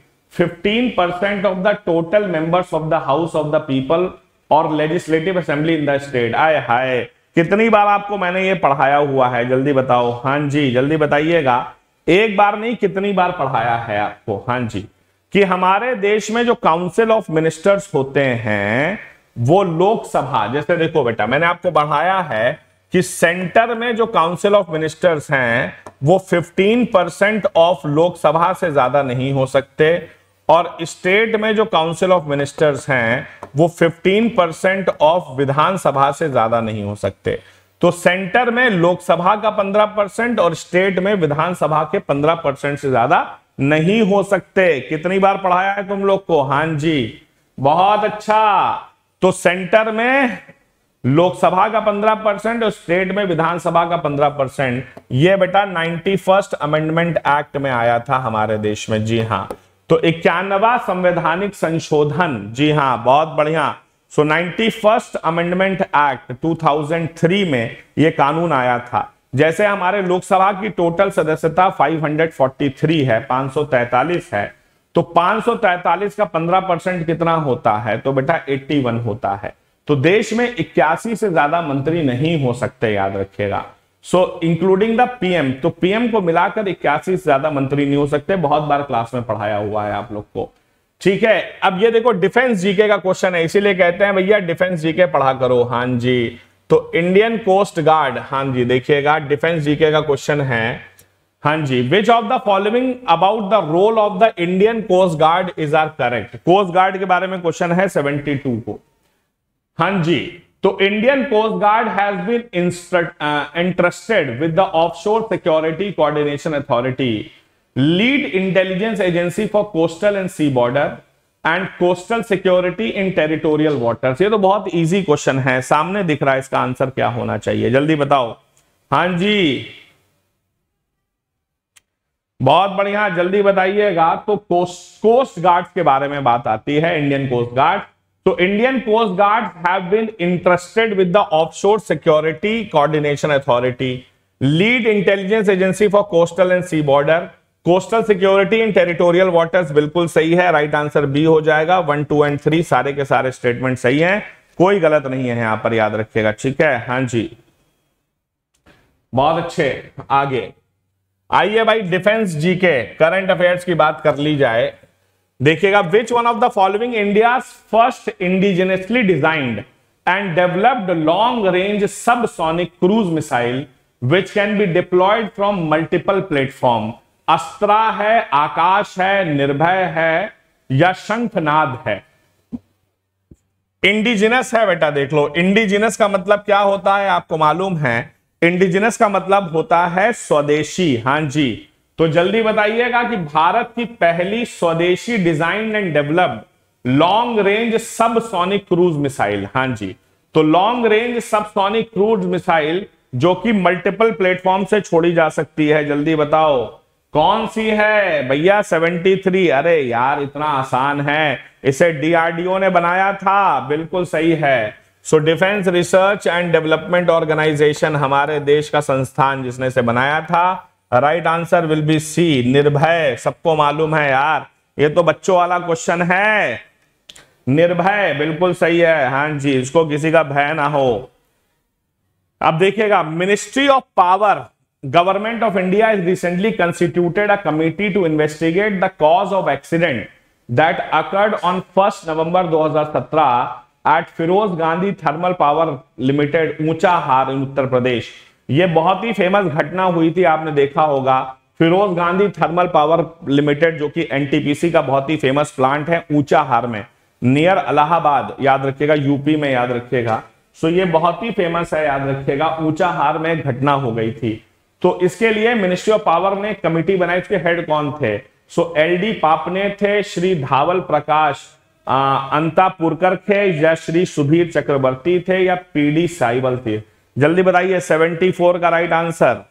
[SPEAKER 1] 15% of the total members of the house of the people और legislative assembly in the state आय हाय कितनी बार आपको मैंने ये पढ़ाया हुआ है जल्दी बताओ हाँ जी जल्दी बताइएगा एक बार नहीं कितनी बार पढ़ाया है आपको हाँ जी कि हमारे देश में जो काउंसिल ऑफ मिनिस्टर्स होते हैं वो लोकसभा जैसे देखो बेटा मैंने आपको बढ़ाया है कि सेंटर में जो काउंसिल ऑफ मिनिस्टर्स हैं वो 15 परसेंट ऑफ लोकसभा से ज्यादा नहीं हो सकते और स्टेट में जो काउंसिल ऑफ मिनिस्टर्स हैं वो 15 परसेंट ऑफ विधानसभा से ज्यादा नहीं हो सकते तो सेंटर में लोकसभा का 15 परसेंट और स्टेट में विधानसभा के 15 परसेंट से ज्यादा नहीं हो सकते कितनी बार पढ़ाया है तुम लोग को हां जी बहुत अच्छा तो सेंटर में लोकसभा का 15 परसेंट और स्टेट में विधानसभा का 15 परसेंट यह बेटा नाइनटी फर्स्ट अमेंडमेंट एक्ट में आया था हमारे देश में जी हाँ तो इक्यानवा संवैधानिक संशोधन जी हाँ बहुत बढ़िया so ninety first amendment act 2003 में यह कानून आया था जैसे हमारे लोकसभा की टोटल सदस्यता 543 है 543 है तो 543 का 15 परसेंट कितना होता है तो बेटा 81 होता है तो देश में इक्यासी से ज्यादा मंत्री नहीं हो सकते याद रखिएगा सो इंक्लूडिंग द पीएम तो पीएम को मिलाकर इक्यासी से ज्यादा मंत्री नहीं हो सकते बहुत बार क्लास में पढ़ाया हुआ है आप लोग को ठीक है अब ये देखो डिफेंस जीके का क्वेश्चन है इसीलिए कहते हैं भैया डिफेंस जीके पढ़ा करो हां जी तो इंडियन कोस्ट गार्ड हां जी देखिएगा डिफेंस जीके का क्वेश्चन है हां जी which of the following about the role of the Indian coast guard is are correct coast guard के बारे में क्वेश्चन है टू को हां जी तो Indian coast guard has been interested with the offshore security coordination authority lead intelligence agency for coastal and sea border and coastal security in territorial waters ये तो बहुत इजी क्वेश्चन है सामने दिख रहा है इसका आंसर क्या होना चाहिए जल्दी बताओ हां जी बहुत बढ़िया जल्दी बताइएगा तो कोस्ट कोस्ट के बारे में बात आती है इंडियन कोस्ट गार्ड तो Indian coast guard have been interested with the offshore security coordination authority lead intelligence agency for coastal and sea border coastal security in territorial waters बिल्कुल सही है राइट आंसर बी हो जाएगा वन टू एंड थ्री सारे के सारे स्टेटमेंट सही हैं कोई गलत नहीं है यहां पर याद रखिएगा ठीक है हां जी बहुत अच्छे आगे आइए भाई डिफेंस जीके करंट अफेयर्स की बात कर ली जाए देखिएगा which one of the following India first indigenously designed and developed long range subsonic cruise missile which can be deployed from multiple platform Astra है आकाश है निर्भय है या शंखनाद है इंडिजिनस है बेटा देख लो इंडिजिनस का मतलब क्या होता है आपको मालूम है इंडिजिनस का मतलब होता है स्वदेशी हां जी तो जल्दी बताइएगा कि भारत की पहली स्वदेशी design and developed long range subsonic cruise missile हां जी तो long range subsonic cruise missile जो कि मल्टीपल प्लेटफॉर्म से छोड़ी जा सकती है जल्दी बताओ कौन सी है भैया 73 अरे यार इतना आसान है इसे डीआरडीओ ने बनाया था बिल्कुल सही है so defence research and development organisation हमारे देश का संस्थान जिसने से बनाया था right answer will be C Nirbhay सबको मालूम है यार ये तो बच्चों वाला क्वेश्चन है निर्भय बिल्कुल सही है हाँ जी इसको किसी का भय ना हो अब देखिएगा ministry of power government of India is recently constituted a committee to investigate the cause of accident that occurred on first November 2017 at Feroze Gandhi thermal power limited Unchahar इन उत्तर प्रदेश ये बहुत ही फेमस घटना हुई थी आपने देखा होगा Feroze Gandhi thermal power limited जो कि एनटीपीसी का बहुत ही फेमस प्लांट है ऊंचा हार में नियर अलाहाबाद याद रखिएगा यूपी में याद रखिएगा सो ये बहुत ही फेमस है याद रखिएगा ऊंचा हार में घटना हो गई थी तो इसके लिए मिनिस्ट्री ऑफ पावर ने कमिटी बनाई उसके हेड कौन थे सो एल डी पापने थे श्री धावल प्रकाश अंतापुरकर थे या श्री सुधीर चक्रवर्ती थे या पीडी साइबल थे जल्दी बताइए 74 का राइट आंसर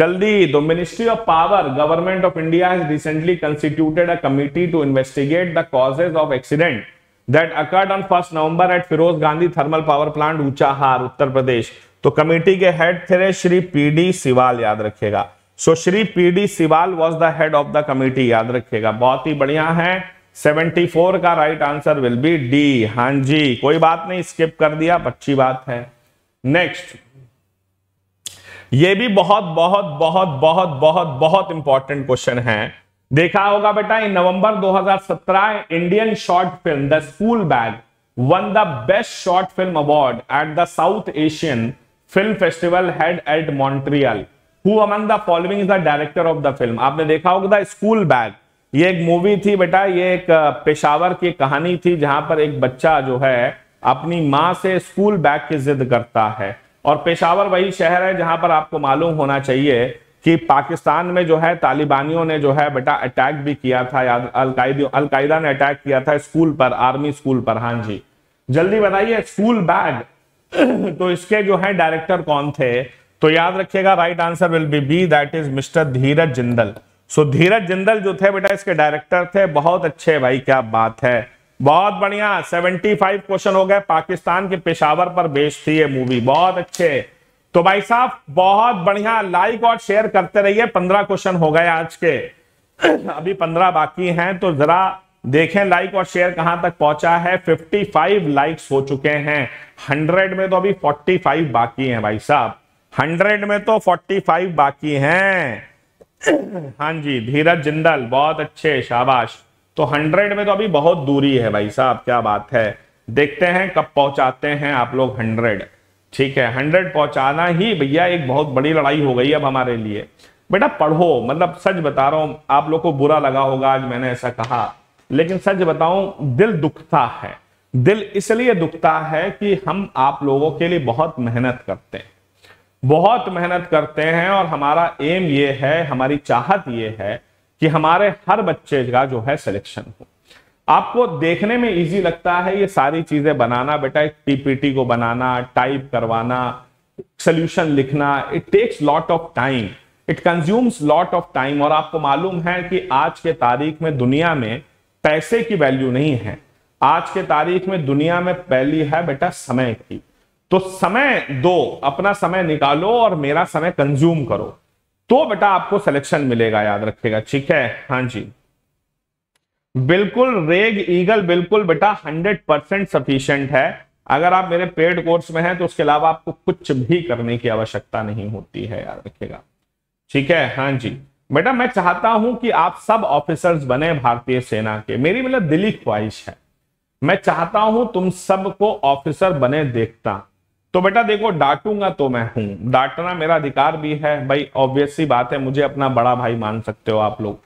[SPEAKER 1] जल्दी the ministry of power government of India has recently constituted a committee to investigate the causes of accident that occurred on first November at Feroze Gandhi thermal power plant Unchahar Uttar Pradesh तो कमेटी के हेड थे श्री पीडी सिवाल याद रखिएगा so so, Shri P D Siwal was the head of the committee याद रखिएगा बहुत ही बढ़िया है 74 का right answer will be D हां जी कोई बात नहीं स्किप कर दिया अच्छी बात है नेक्स्ट ये भी बहुत बहुत बहुत बहुत बहुत बहुत इंपॉर्टेंट क्वेश्चन है देखा होगा बेटा in November 2017 Indian short film the school bag won the best short film award at the south Asian film festival head at Montreal who among the following is the director of the film आपने देखा होगा द स्कूल बैग ये एक मूवी थी बेटा ये एक पेशावर की कहानी थी जहां पर एक बच्चा जो है अपनी माँ से स्कूल बैग की जिद करता है और पेशावर वही शहर है जहां पर आपको मालूम होना चाहिए कि पाकिस्तान में जो है तालिबानियों ने जो है बेटा अटैक भी किया था याद अलकायदियों अलकायदा ने अटैक किया था स्कूल पर आर्मी स्कूल पर हाँ जी जल्दी बताइए स्कूल बैग तो इसके जो है डायरेक्टर कौन थे तो याद रखिएगा right answer will be B that is mister Dheeraj Jindal so Dheeraj Jindal जो थे बेटा इसके डायरेक्टर थे बहुत अच्छे भाई क्या बात है बहुत बढ़िया 75 क्वेश्चन हो गए पाकिस्तान के पेशावर पर बेच थी ये मूवी बहुत अच्छे तो भाई साहब बहुत बढ़िया लाइक और शेयर करते रहिए पंद्रह क्वेश्चन हो गए आज के अभी पंद्रह बाकी हैं तो जरा देखें लाइक और शेयर कहां तक पहुंचा है 55 लाइक्स हो चुके हैं 100 में तो अभी 45 बाकी हैं भाई साहब 100 में तो 45 बाकी हैं हाँ जी धीरज जिंदल बहुत अच्छे शाबाश तो हंड्रेड में तो अभी बहुत दूरी है भाई साहब क्या बात है देखते हैं कब पहुंचाते हैं आप लोग हंड्रेड ठीक है हंड्रेड पहुंचाना ही भैया एक बहुत बड़ी लड़ाई हो गई अब हमारे लिए बेटा पढ़ो मतलब सच बता रहा हूं आप लोग को बुरा लगा होगा आज मैंने ऐसा कहा लेकिन सच बताऊं दिल दुखता है दिल इसलिए दुखता है कि हम आप लोगों के लिए बहुत मेहनत करते हैं बहुत मेहनत करते हैं और हमारा एम ये है हमारी चाहत ये है कि हमारे हर बच्चे का जो है सिलेक्शन हो आपको देखने में इजी लगता है ये सारी चीजें बनाना बेटा एक पीपीटी को बनाना टाइप करवाना सोल्यूशन लिखना it takes lot of time it consumes lot of time और आपको मालूम है कि आज के तारीख में दुनिया में पैसे की वैल्यू नहीं है आज के तारीख में दुनिया में पहली है बेटा समय की तो समय दो अपना समय निकालो और मेरा समय कंज्यूम करो तो बेटा आपको सिलेक्शन मिलेगा याद रखेगा ठीक है हाँ जी बिल्कुल रेग ईगल बिल्कुल बेटा 100 परसेंट सफिशियंट है अगर आप मेरे पेड कोर्स में हैं तो उसके अलावा आपको कुछ भी करने की आवश्यकता नहीं होती है याद रखेगा ठीक है हाँ जी बेटा मैं चाहता हूं कि आप सब ऑफिसर्स बने भारतीय सेना के मेरी मतलब दिली ख्वाहिश है मैं चाहता हूं तुम सबको ऑफिसर बने देखता तो बेटा देखो डांटूंगा तो मैं हूं डांटना मेरा अधिकार भी है भाई ऑब्वियसली बात है मुझे अपना बड़ा भाई मान सकते हो आप लोग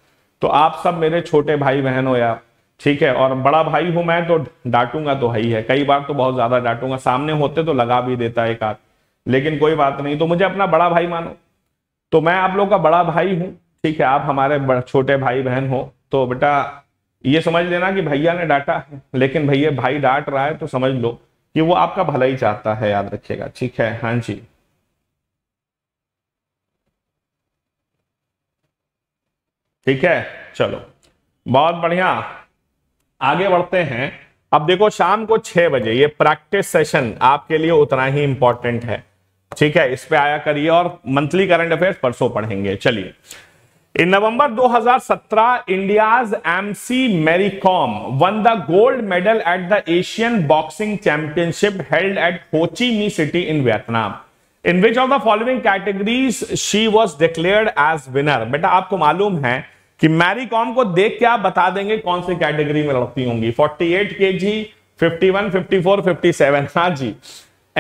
[SPEAKER 1] तो आप सब मेरे छोटे भाई बहन हो यार ठीक है और बड़ा भाई हूं मैं तो डांटूंगा तो है ही है कई बार तो बहुत ज्यादा डांटूंगा सामने होते तो लगा भी देता है एक आध लेकिन कोई बात नहीं तो मुझे अपना बड़ा भाई मानो तो मैं आप लोग का बड़ा भाई हूं ठीक है आप हमारे छोटे भाई बहन हो तो बेटा ये समझ लेना कि भैया ने डांटा है लेकिन भैया भाई डांट रहा है तो समझ लो कि वो आपका भला ही चाहता है याद रखिएगा ठीक है हाँ जी ठीक है चलो बहुत बढ़िया आगे बढ़ते हैं अब देखो शाम को छह बजे ये प्रैक्टिस सेशन आपके लिए उतना ही इंपॉर्टेंट है ठीक है इस पे आया करिए और मंथली करंट अफेयर्स परसों पढ़ेंगे चलिए in November 2017 India's MC Mary Kom won the gold medal at the Asian boxing championship held at Ho Chi Minh city in Vietnam in which of the following categories she was declared as winner बेटा आपको मालूम है कि मैरी कॉम को देख के आप बता देंगे कौन सी कैटेगरी में लड़ती होंगी forty eight K G fifty one fifty fifty four seven G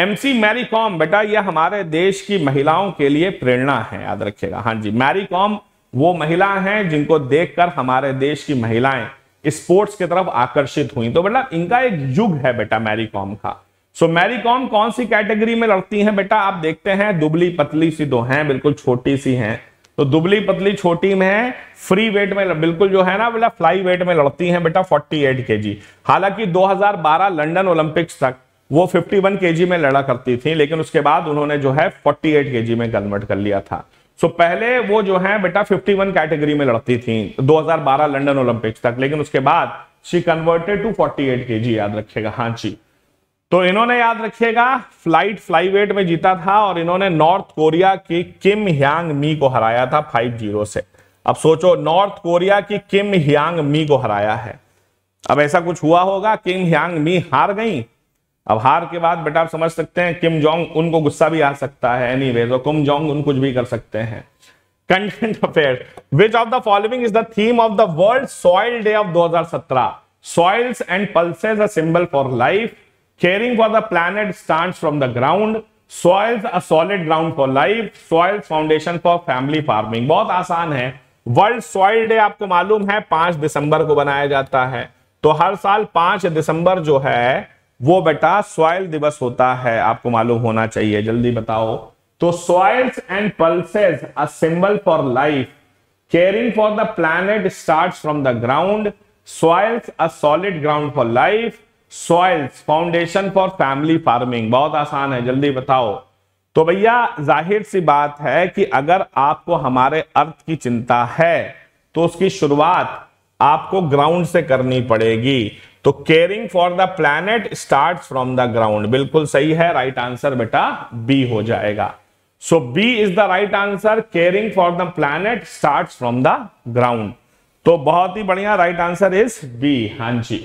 [SPEAKER 1] MC Mary Kom बेटा यह हमारे देश की महिलाओं के लिए प्रेरणा है याद रखिएगा हाँ जी मैरी कॉम वो महिला हैं जिनको देखकर हमारे देश की महिलाएं स्पोर्ट्स की तरफ आकर्षित हुई तो बेटा इनका एक युग है बेटा मैरी कॉम का सो so, मैरी कॉम कौन सी कैटेगरी में लड़ती हैं बेटा आप देखते हैं दुबली पतली सी दो तो हैं बिल्कुल छोटी सी हैं तो दुबली पतली छोटी में है फ्री वेट में बिल्कुल जो है ना बेटा फ्लाई वेट में लड़ती हैं बेटा 48 जी हालांकि 2012 लंदन ओलंपिक्स तक वो 51 जी में लड़ा करती थी लेकिन उसके बाद उन्होंने जो है 48 जी में कन्वर्ट कर लिया था सो so, पहले वो जो है बेटा 51 कैटेगरी में लड़ती थी 2012 लंदन ओलंपिक्स तक लेकिन उसके बाद शी कन्वर्टेड टू 48 एट याद रखिएगा हाँ जी तो इन्होंने याद रखिएगा फ्लाइट फ्लाईवेट में जीता था और इन्होंने नॉर्थ कोरिया की किम ह्यांग मी को हराया था फाइव जीरो से अब सोचो नॉर्थ कोरिया की किम ह्यांग मी को हराया है अब ऐसा कुछ हुआ होगा किम ह्यांग मी हार गई अब हार के बाद बेटा आप समझ सकते हैं किम जोंग उनको गुस्सा भी आ सकता है एनी वेज और किम जोंग उन कुछ भी कर सकते हैं content affair which of the following is the theme of the world soil day of 2017 soils and pulses a symbol for life caring for the planet start from the ground soils a solid ground for life soils foundation for family farming बहुत आसान है वर्ल्ड सॉइल डे आपको मालूम है पांच दिसंबर को बनाया जाता है तो हर साल पांच दिसंबर जो है वो बेटा सॉयल दिवस होता है आपको मालूम होना चाहिए जल्दी बताओ तो soils and pulses a symbol for life caring for the planet starts from the ground soils a solid ground for life soils foundation for family farming बहुत आसान है जल्दी बताओ तो भैया जाहिर सी बात है कि अगर आपको हमारे अर्थ की चिंता है तो उसकी शुरुआत आपको ग्राउंड से करनी पड़ेगी तो caring for the planet start from the ground बिल्कुल सही है राइट आंसर बेटा बी हो जाएगा so B is the right answer caring for the planet start from the ground तो बहुत ही बढ़िया राइट आंसर इज बी हां जी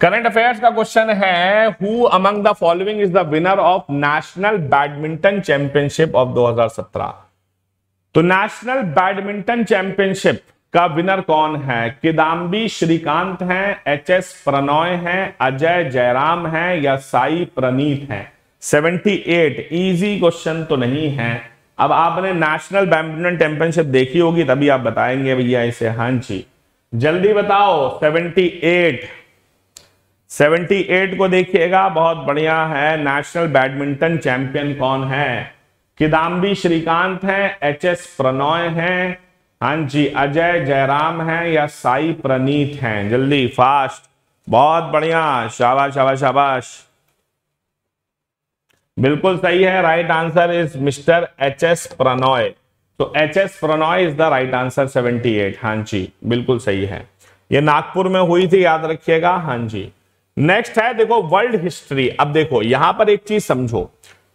[SPEAKER 1] करंट अफेयर्स का क्वेश्चन है who among the following is the winner of national badminton championship of 2017 तो नेशनल बैडमिंटन चैंपियनशिप का विनर कौन है किदाम्बी श्रीकांत हैं एच एस प्रणॉय हैं अजय जयराम हैं या साई प्रणीत हैं 78 इजी क्वेश्चन तो नहीं है अब आपने नेशनल बैडमिंटन चैंपियनशिप देखी होगी तभी आप बताएंगे भैया इसे हां जी जल्दी बताओ 78 78 को देखिएगा बहुत बढ़िया है नेशनल बैडमिंटन चैंपियन कौन है किदाम्बी श्रीकांत हैं एच एस प्रणॉय हैं हाँ जी अजय जयराम हैं या साई प्रनीत हैं जल्दी फास्ट बहुत बढ़िया शाबाश शाबाश शाबाश बिल्कुल सही है right answer is mister H S Prannoy so H S Prannoy is the right answer 78 हाँ जी बिल्कुल सही है ये नागपुर में हुई थी याद रखिएगा हाँ जी नेक्स्ट है देखो वर्ल्ड हिस्ट्री अब देखो यहां पर एक चीज समझो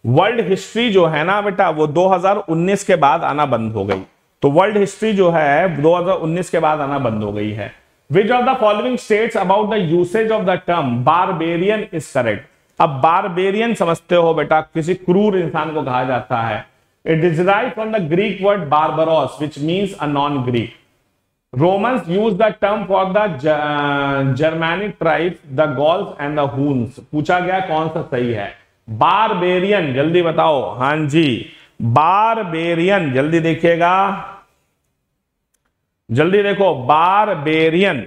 [SPEAKER 1] वर्ल्ड हिस्ट्री जो है ना बेटा वो 2019 के बाद आना बंद हो गई तो वर्ल्ड हिस्ट्री जो है 2019 के बाद आना बंद हो गई है which of the following states about the usage of the term barbarian is correct अब बारबेरियन समझते हो बेटा किसी क्रूर इंसान को कहा जाता है it is right from the Greek word barbaros which means a non Greek Romans use the term for the Germanic tribe the Gauls and the Huns पूछा गया कौन सा सही है बारबेरियन जल्दी बताओ हां जी बारबेरियन जल्दी देखिएगा जल्दी देखो बारबेरियन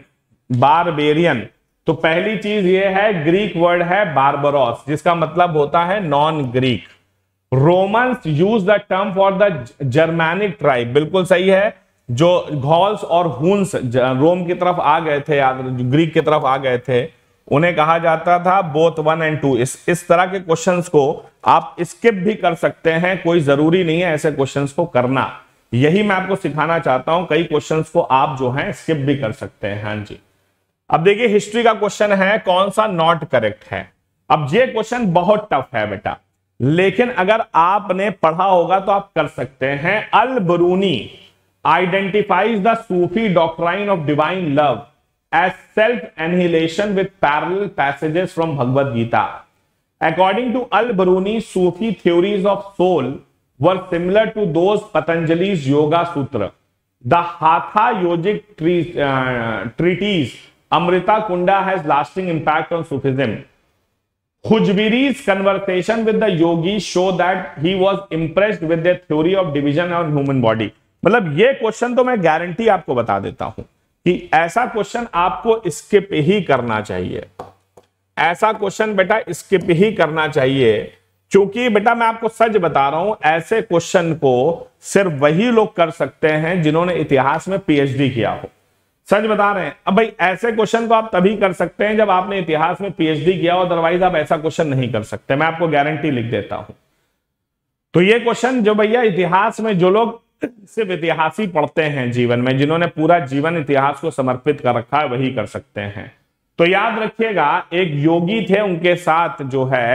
[SPEAKER 1] बारबेरियन तो पहली चीज ये है ग्रीक वर्ड है बारबरॉस जिसका मतलब होता है non Greek Romans use the term for the Germanic tribe बिल्कुल सही है जो घॉल्स और हुंस रोम की तरफ आ गए थे ग्रीक की तरफ आ गए थे उन्हें कहा जाता था बोथ वन एंड टू इस इस तरह के क्वेश्चंस को आप स्किप भी कर सकते हैं कोई जरूरी नहीं है ऐसे क्वेश्चंस को करना यही मैं आपको सिखाना चाहता हूं कई क्वेश्चंस को आप जो है स्किप भी कर सकते हैं हाँ जी अब देखिए हिस्ट्री का क्वेश्चन है कौन सा नॉट करेक्ट है अब ये क्वेश्चन बहुत टफ है बेटा लेकिन अगर आपने पढ़ा होगा तो आप कर सकते हैं Al Biruni identifies the Sufi doctrine of divine love as self-annihilation with parallel passages from Bhagavad Gita. According to Al-Biruni, Sufi theories of soul were similar to those Patanjali's Yoga Sutra. The Hatha Yogic trees, uh, treatise Amrita Kunda has lasting impact on Sufism. Khujbiri's conversation with the yogis show that he was impressed with their theory of division of human body. मतलब ये क्वेश्चन तो मैं गारंटी आपको बता देता हूं कि ऐसा क्वेश्चन आपको स्किप ही करना चाहिए ऐसा क्वेश्चन बेटा स्किप ही करना चाहिए क्योंकि बेटा मैं आपको सच बता रहा हूं ऐसे क्वेश्चन को सिर्फ वही लोग कर सकते हैं जिन्होंने इतिहास में पीएचडी किया हो सच बता रहे हैं अब भाई ऐसे क्वेश्चन को आप तभी कर सकते हैं जब आपने इतिहास में पीएचडी किया हो अदरवाइज आप ऐसा क्वेश्चन नहीं कर सकते मैं आपको गारंटी लिख देता हूं तो ये क्वेश्चन जो भैया इतिहास में जो लोग सिर्फ इतिहास ही पढ़ते हैं जीवन में जिन्होंने पूरा जीवन इतिहास को समर्पित कर रखा है वही कर सकते हैं तो याद रखिएगा एक योगी थे उनके साथ जो है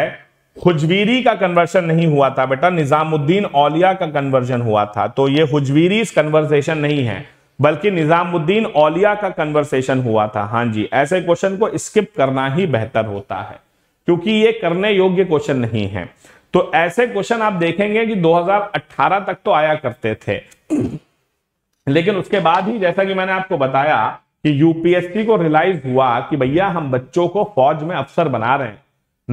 [SPEAKER 1] हुजवीरी का कन्वर्शन नहीं हुआ था बेटा निजामुद्दीन औलिया का कन्वर्जन हुआ था तो ये हुजवीरी कन्वर्सेशन नहीं है बल्कि निजामुद्दीन औलिया का कन्वर्सेशन हुआ था हाँ जी ऐसे क्वेश्चन को स्किप करना ही बेहतर होता है क्योंकि ये करने योग्य क्वेश्चन नहीं है तो ऐसे क्वेश्चन आप देखेंगे कि 2018 तक तो आया करते थे लेकिन उसके बाद ही जैसा कि मैंने आपको बताया कि यूपीएससी को रियलाइज हुआ कि भैया हम बच्चों को फौज में अफसर बना रहे हैं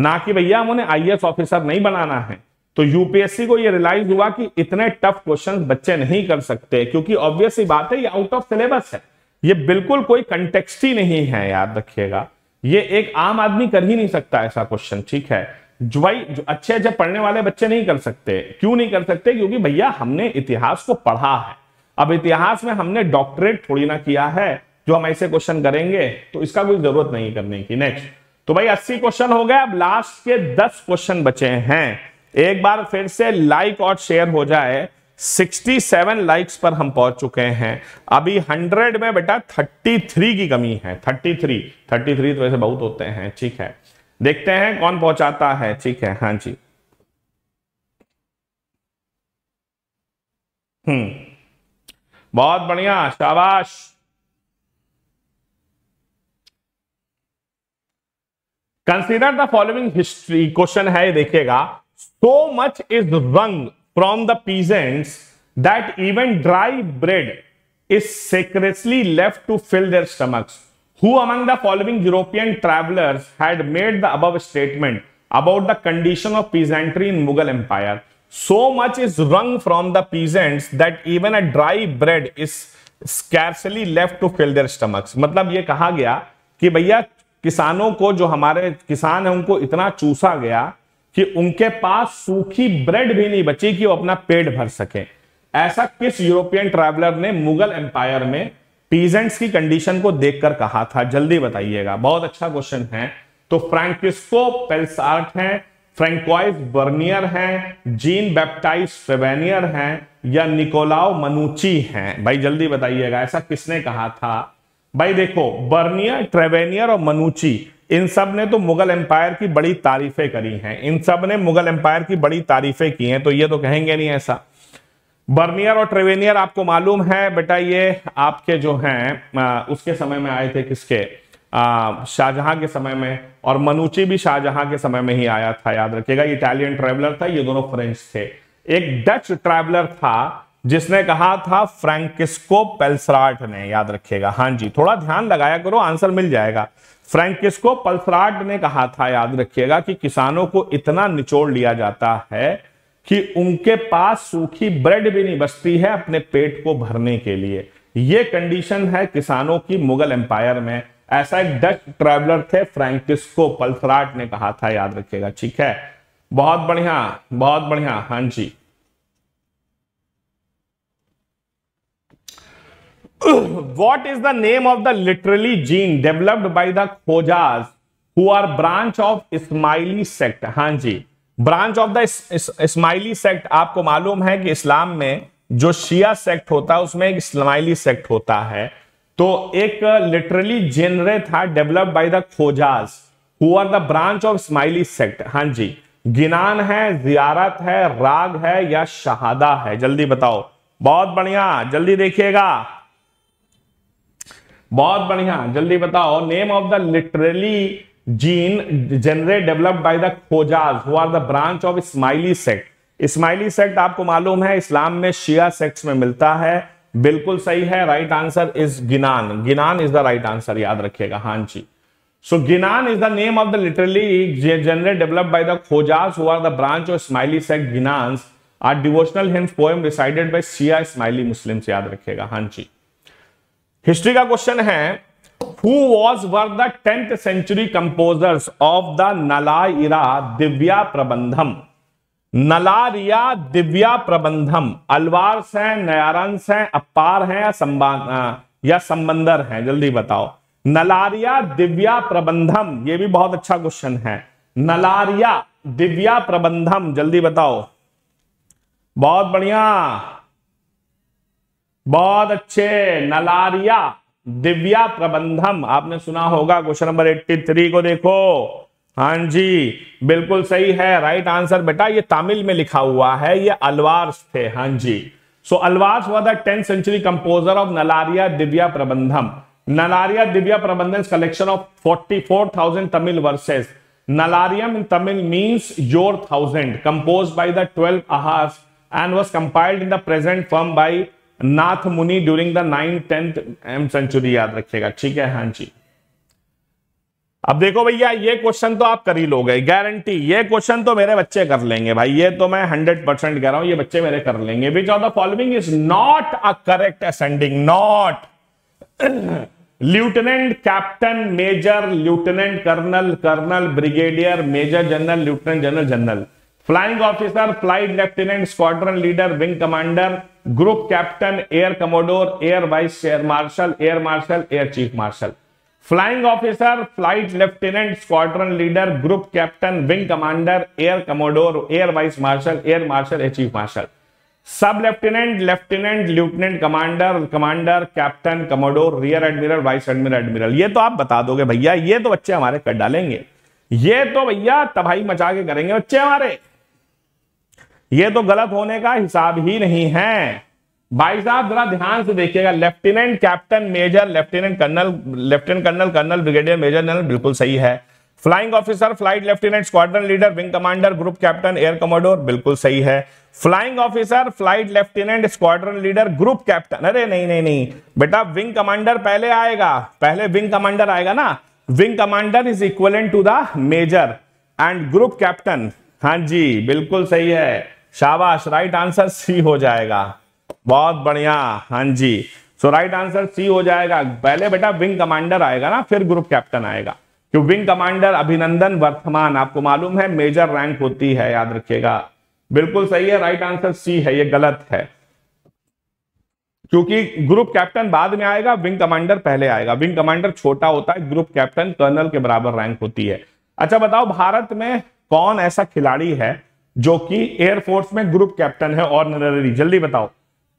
[SPEAKER 1] ना कि भैया हम उन्हें आईएएस ऑफिसर नहीं बनाना है तो यूपीएससी को ये रियलाइज हुआ कि इतने टफ क्वेश्चन बच्चे नहीं कर सकते क्योंकि ऑब्वियस बात है ये आउट ऑफ सिलेबस है ये बिल्कुल कोई कंटेक्सट ही नहीं है याद रखिएगा ये एक आम आदमी कर ही नहीं सकता ऐसा क्वेश्चन ठीक है जो भाई जो अच्छे अच्छे पढ़ने वाले बच्चे नहीं कर सकते क्यों नहीं कर सकते क्योंकि भैया हमने इतिहास को पढ़ा है अब इतिहास में हमने डॉक्टरेट थोड़ी ना किया है जो हम ऐसे क्वेश्चन करेंगे तो इसका कोई जरूरत नहीं करने की नेक्स्ट तो भाई अस्सी क्वेश्चन हो गए अब लास्ट के दस क्वेश्चन बचे हैं एक बार फिर से लाइक और शेयर हो जाए 67 लाइक्स पर हम पहुंच चुके हैं अभी 100 में बेटा 33 की कमी है 33 33 तो वैसे बहुत होते हैं ठीक है देखते हैं कौन पहुंचाता है ठीक है हाँ जी हम्म बहुत बढ़िया शाबाश consider the following history question है देखिएगा so much is wrung from the peasants that even dry bread is scarcely left to fill their stomachs Who among the following European travelers had made the above statement about the condition of peasantry in Mughal Empire? So much is wrung from the peasants that even a dry bread is scarcely left to fill their stomachs. मतलब ये कहा गया कि भैया किसानों को जो हमारे किसान हैं उनको इतना चूसा गया कि उनके पास सूखी ब्रेड भी नहीं बची कि वो अपना पेट भर सकें ऐसा किस यूरोपियन ट्रैवलर ने मुगल एम्पायर में पीजेंट्स की कंडीशन को देखकर कहा था जल्दी बताइएगा बहुत अच्छा क्वेश्चन है तो फ्रेंकिस्को पेल्सार्ट है फ्रेंकॉइस बर्नियर है जीन बैप्टाइज फेवेनियर है या निकोलाओ मनुची है भाई जल्दी बताइएगा ऐसा किसने कहा था भाई देखो बर्नियर ट्रेवेनियर और मनुची इन सब ने तो मुगल एम्पायर की बड़ी तारीफें करी हैं इन सब ने मुगल एम्पायर की बड़ी तारीफें की हैं तो ये तो कहेंगे नहीं ऐसा बर्नियर और ट्रेवेनियर आपको मालूम है बेटा ये आपके जो हैं उसके समय में आए थे किसके शाहजहां के समय में और मनुची भी शाहजहां के समय में ही आया था याद रखिएगा इटालियन ट्रेवलर था ये दोनों फ्रेंच थे एक डच ट्रेवलर था जिसने कहा था फ्रेंकिस्को पेल्सराट ने याद रखिएगा हाँ जी थोड़ा ध्यान लगाया करो आंसर मिल जाएगा फ्रेंकिस्को पल्सराट ने कहा था याद रखिएगा कि किसानों को इतना निचोड़ लिया जाता है कि उनके पास सूखी ब्रेड भी नहीं बचती है अपने पेट को भरने के लिए ये कंडीशन है किसानों की मुगल एम्पायर में ऐसा एक डच ट्रेवलर थे फ्रैंकिस्को पल्थराट ने कहा था याद रखिएगा ठीक है बहुत बढ़िया बहुत बढ़िया हां जी what is the name of the literally genre developed by the Khojas who are branch of Ismaili sect हां जी branch of the Ismaili sect आपको मालूम है कि इस्लाम में जो शिया सेक्ट होता है उसमें एक इस्माइली सेक्ट होता है तो एक लिटरली जेनरे था developed by the Khojas who are the branch of Ismaili sect हां जी गिनान है जियारत है राग है या शहादा है जल्दी बताओ बहुत बढ़िया जल्दी देखिएगा बहुत बढ़िया जल्दी बताओ name of the literally gene generate developed by the Khojas who are the branch of Ismaili sect Ismaili sect आपको मालूम है इस्लाम में शिया सेक्ट में मिलता है बिल्कुल सही है right answer is Ginan Ginan is the right answer याद रखिएगा हां जी so Ginan is the name of the literally generate developed by the Khojas who are the branch of Ismaili sect Ginan are devotional hymns poem recited by Shia Ismaili Muslim याद रखिएगा हां जी हिस्ट्री का क्वेश्चन है who was were the 10th century composers of the Nalaira Divya Prabandham? Nalayira Divya Prabandham Alvar हैं नयारंस हैं अपार है या संबा या संबंदर हैं जल्दी बताओ नलारिया दिव्या प्रबंधम ये भी बहुत अच्छा क्वेश्चन है नलारिया दिव्या प्रबंधम जल्दी बताओ बहुत बढ़िया बहुत अच्छे नलारिया दिव्या प्रबंधम आपने सुना होगा क्वेश्चन नंबर थ्री को देखो हाँ जी बिल्कुल सही है राइट आंसर बेटा ये तमिल में लिखा हुआ है ये अलवार्स थे हाँ जी सो so, अलवार्स हुआ tenth century composer of Nalayira Divya Prabandham Nalayira Divya Prabandham collection of forty four thousand Tamil verses Nalayiram in Tamil means your thousand composed by the twelve Alvars and was compiled in the present form by Nath Muni during the nine tenth M century याद रखिएगा ठीक है हाँ जी अब देखो भैया ये क्वेश्चन तो आप कर ही लोगे गारंटी ये क्वेश्चन तो मेरे बच्चे कर लेंगे भाई ये तो मैं हंड्रेड परसेंट कह रहा हूं ये बच्चे मेरे कर लेंगे which of the following is not a correct ascending not lieutenant captain major lieutenant colonel colonel brigadier major general lieutenant general general flying officer flight lieutenant squadron leader wing commander group captain air commodore air vice air marshal air marshal air chief marshal flying officer flight lieutenant squadron leader group captain wing commander air commodore air vice marshal air marshal air chief marshal sub lieutenant lieutenant lieutenant commander commander captain commodore rear admiral vice admiral admiral ये तो आप बता दोगे भैया ये तो बच्चे हमारे कर डालेंगे ये तो भैया तबाही मचा के करेंगे बच्चे हमारे ये तो गलत होने का हिसाब ही नहीं है भाई साहब जरा ध्यान से देखिएगा lieutenant captain major lieutenant colonel lieutenant colonel colonel brigadier major general बिल्कुल सही है flying officer flight lieutenant squadron leader wing commander group captain air commodore बिल्कुल सही है flying officer flight lieutenant squadron leader group captain अरे नहीं नहीं नहीं बेटा विंग कमांडर पहले आएगा पहले विंग कमांडर आएगा ना wing commander is equal to the major and group captain हाँ जी बिल्कुल सही है शाबाश राइट आंसर सी हो जाएगा बहुत बढ़िया हाँ जी सो राइट आंसर सी हो जाएगा पहले बेटा विंग कमांडर आएगा ना फिर ग्रुप कैप्टन आएगा क्यों विंग कमांडर अभिनंदन वर्तमान आपको मालूम है मेजर रैंक होती है याद रखिएगा बिल्कुल सही है राइट आंसर सी है ये गलत है क्योंकि ग्रुप कैप्टन बाद में आएगा विंग कमांडर पहले आएगा विंग कमांडर छोटा होता है ग्रुप कैप्टन कर्नल के बराबर रैंक होती है अच्छा बताओ भारत में कौन ऐसा खिलाड़ी है जो कि एयरफोर्स में ग्रुप कैप्टन है ऑनररी जल्दी बताओ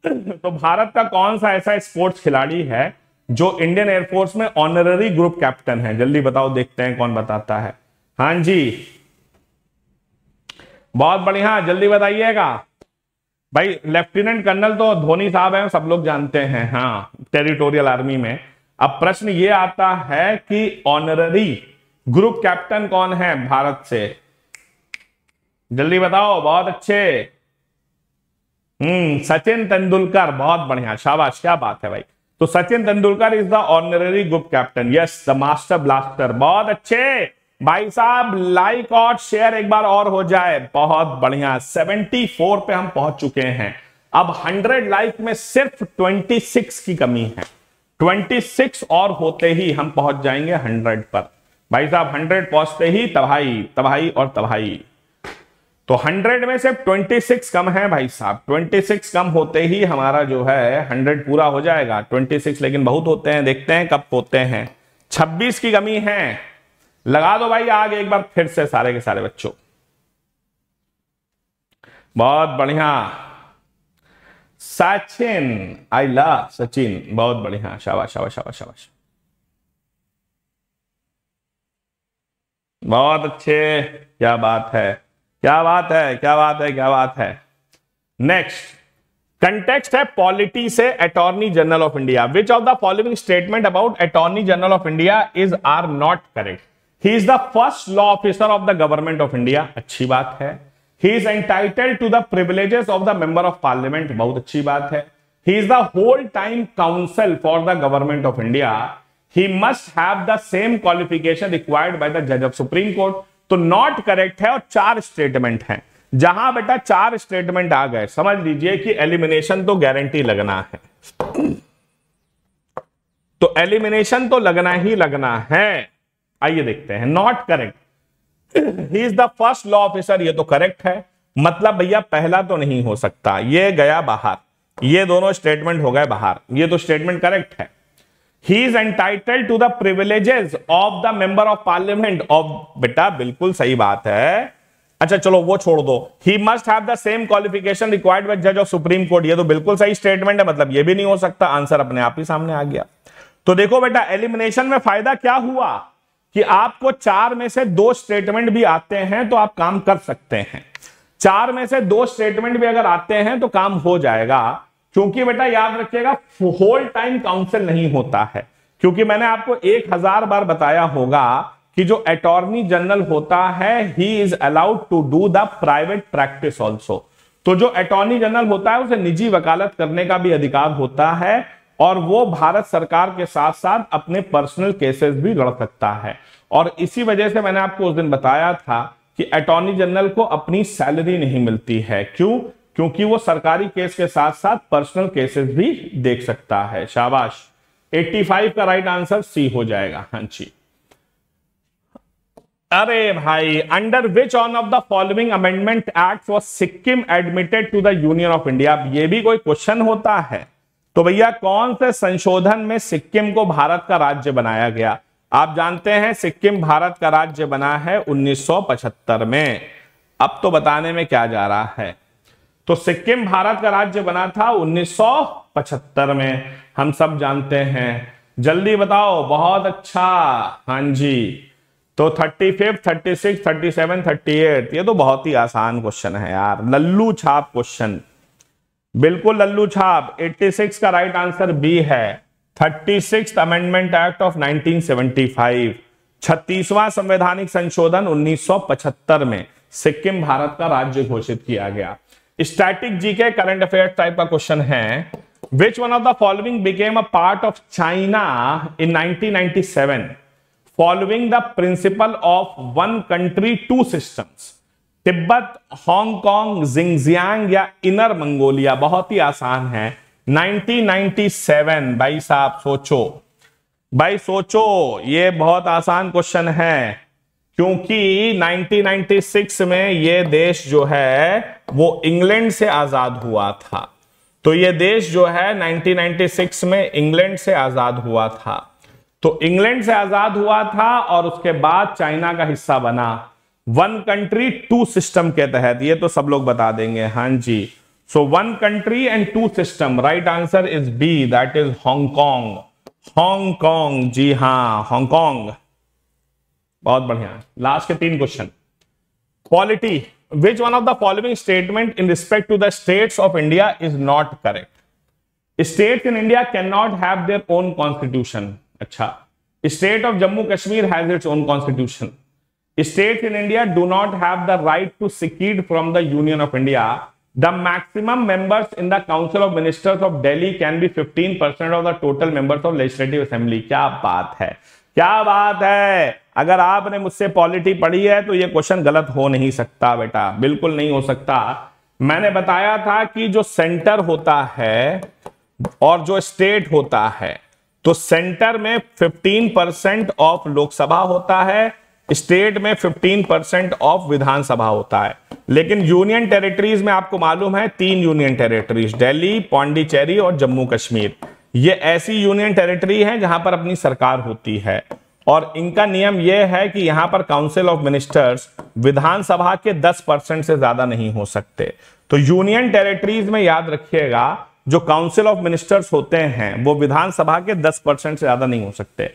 [SPEAKER 1] तो भारत का कौन सा ऐसा स्पोर्ट्स खिलाड़ी है जो इंडियन एयरफोर्स में ऑनररी ग्रुप कैप्टन है जल्दी बताओ देखते हैं कौन बताता है हाँ जी बहुत बढ़िया जल्दी बताइएगा भाई लेफ्टिनेंट कर्नल तो धोनी साहब हैं सब लोग जानते हैं हाँ टेरिटोरियल आर्मी में अब प्रश्न ये आता है कि ऑनररी ग्रुप कैप्टन कौन है भारत से जल्दी बताओ बहुत अच्छे हम्म सचिन तेंदुलकर बहुत बढ़िया शाबाश क्या बात है भाई तो Sachin Tendulkar is the honorary group captain yes the master blaster बहुत अच्छे भाई साहब लाइक और शेयर एक बार और हो जाए बहुत बढ़िया 74 पे हम पहुंच चुके हैं अब 100 लाइक में सिर्फ 26 की कमी है 26 और होते ही हम पहुंच जाएंगे 100 पर भाई साहब 100 पहुंचते ही तबाही तबाही और तबाही तो 100 में से 26 कम है भाई साहब 26 कम होते ही हमारा जो है 100 पूरा हो जाएगा 26 लेकिन बहुत होते हैं देखते हैं कब होते हैं 26 की कमी है लगा दो भाई आग एक बार फिर से सारे के सारे बच्चों बहुत बढ़िया सचिन आई लव सचिन बहुत बढ़िया शाबाश शाबाश शाबाश शाबाश बहुत अच्छे क्या बात है क्या बात है क्या बात है क्या बात है नेक्स्ट कंटेक्स्ट है पॉलिटी से attorney general of India which of the following statement about attorney general of India is or not correct he is the first law officer of the government of India अच्छी बात है he is entitled to the privileges of the member of parliament बहुत अच्छी बात है he is the whole time counsel for the government of India he must have the same qualification required by the जज ऑफ सुप्रीम कोर्ट तो नॉट करेक्ट है और चार स्टेटमेंट है जहां बेटा चार स्टेटमेंट आ गए समझ लीजिए कि एलिमिनेशन तो गारंटी लगना है तो एलिमिनेशन तो लगना ही लगना है आइए देखते हैं not correct he is the first law officer ये तो करेक्ट है मतलब भैया पहला तो नहीं हो सकता ये गया बाहर ये दोनों स्टेटमेंट हो गए बाहर ये तो स्टेटमेंट करेक्ट है he is entitled to the privileges of the member of parliament of बेटा बिल्कुल सही बात है अच्छा चलो वो छोड़ दो he must have the same qualification required by जज ऑफ सुप्रीम कोर्ट ये तो बिल्कुल सही स्टेटमेंट है मतलब ये भी नहीं हो सकता आंसर अपने आप ही सामने आ गया तो देखो बेटा एलिमिनेशन में फायदा क्या हुआ कि आपको चार में से दो स्टेटमेंट भी आते हैं तो आप काम कर सकते हैं चार में से दो स्टेटमेंट भी अगर आते हैं तो काम हो जाएगा क्योंकि बेटा याद रखिएगा होल टाइम काउंसिल नहीं होता है क्योंकि मैंने आपको एक हजार बार बताया होगा कि जो अटॉर्नी जनरल होता है he is allowed to do the private practice also तो जो अटॉर्नी जनरल होता है उसे निजी वकालत करने का भी अधिकार होता है और वो भारत सरकार के साथ साथ अपने पर्सनल केसेस भी लड़ सकता है और इसी वजह से मैंने आपको उस दिन बताया था कि अटॉर्नी जनरल को अपनी सैलरी नहीं मिलती है क्यों क्योंकि वो सरकारी केस के साथ साथ पर्सनल केसेस भी देख सकता है शाबाश 85 का राइट आंसर सी हो जाएगा हां जी अरे भाई under which on of the following amendment act was Sikkim admitted to the union of India अब ये भी कोई क्वेश्चन होता है तो भैया कौन से संशोधन में सिक्किम को भारत का राज्य बनाया गया आप जानते हैं सिक्किम भारत का राज्य बना है 1975 में अब तो बताने में क्या जा रहा है तो सिक्किम भारत का राज्य बना था 1975 में हम सब जानते हैं जल्दी बताओ बहुत अच्छा हाँ जी तो thirty fifth thirty six thirty eight ये तो बहुत ही आसान क्वेश्चन है यार लल्लू छाप क्वेश्चन बिल्कुल लल्लू छाप 86 का राइट आंसर बी है thirty six amendment act of 1975 छत्तीसवां संवैधानिक संशोधन 1975 में सिक्किम भारत का राज्य घोषित किया गया static GK current affair type का क्वेश्चन है which one of the following became a part of China in 1997 following the principle of one country two systems Tibet Hong Kong Xinjiang या इनर मंगोलिया बहुत ही आसान है 1997 भाई साहब सोचो भाई सोचो ये बहुत आसान क्वेश्चन है क्योंकि 1996 में ये देश जो है वो इंग्लैंड से आजाद हुआ था तो ये देश जो है 1996 में इंग्लैंड से आजाद हुआ था तो इंग्लैंड से आजाद हुआ था और उसके बाद चाइना का हिस्सा बना वन कंट्री टू सिस्टम के तहत ये तो सब लोग बता देंगे हाँ जी so one country and two system right answer is B that is Hong Kong Hong Kong जी हां हांगकांग बहुत बढ़िया लास्ट के तीन question quality which one of the following statement in respect to the states of India is not correct state in India can not have their own constitution अच्छा state of Jammu Kashmir has its own constitution states in India do not have the right to secede from the union of India the maximum members in the council of ministers of Delhi can be fifteen percent of the total members of legislative assembly क्या बात है क्या बात है अगर आपने मुझसे पॉलिटी पढ़ी है तो ये क्वेश्चन गलत हो नहीं सकता बेटा बिल्कुल नहीं हो सकता मैंने बताया था कि जो सेंटर होता है और जो स्टेट होता है तो सेंटर में 15 परसेंट ऑफ लोकसभा होता है स्टेट में 15 परसेंट ऑफ विधानसभा होता है लेकिन यूनियन टेरिटरीज में आपको मालूम है तीन यूनियन टेरिटरीज दिल्ली पौंडीचेरी और जम्मू कश्मीर ये ऐसी यूनियन टेरिटरी है जहां पर अपनी सरकार होती है और इनका नियम यह है कि यहां पर काउंसिल ऑफ मिनिस्टर्स विधानसभा के 10 परसेंट से ज्यादा नहीं हो सकते तो यूनियन टेरिटरीज में याद रखिएगा जो काउंसिल ऑफ मिनिस्टर्स होते हैं वो विधानसभा के 10 परसेंट से ज्यादा नहीं हो सकते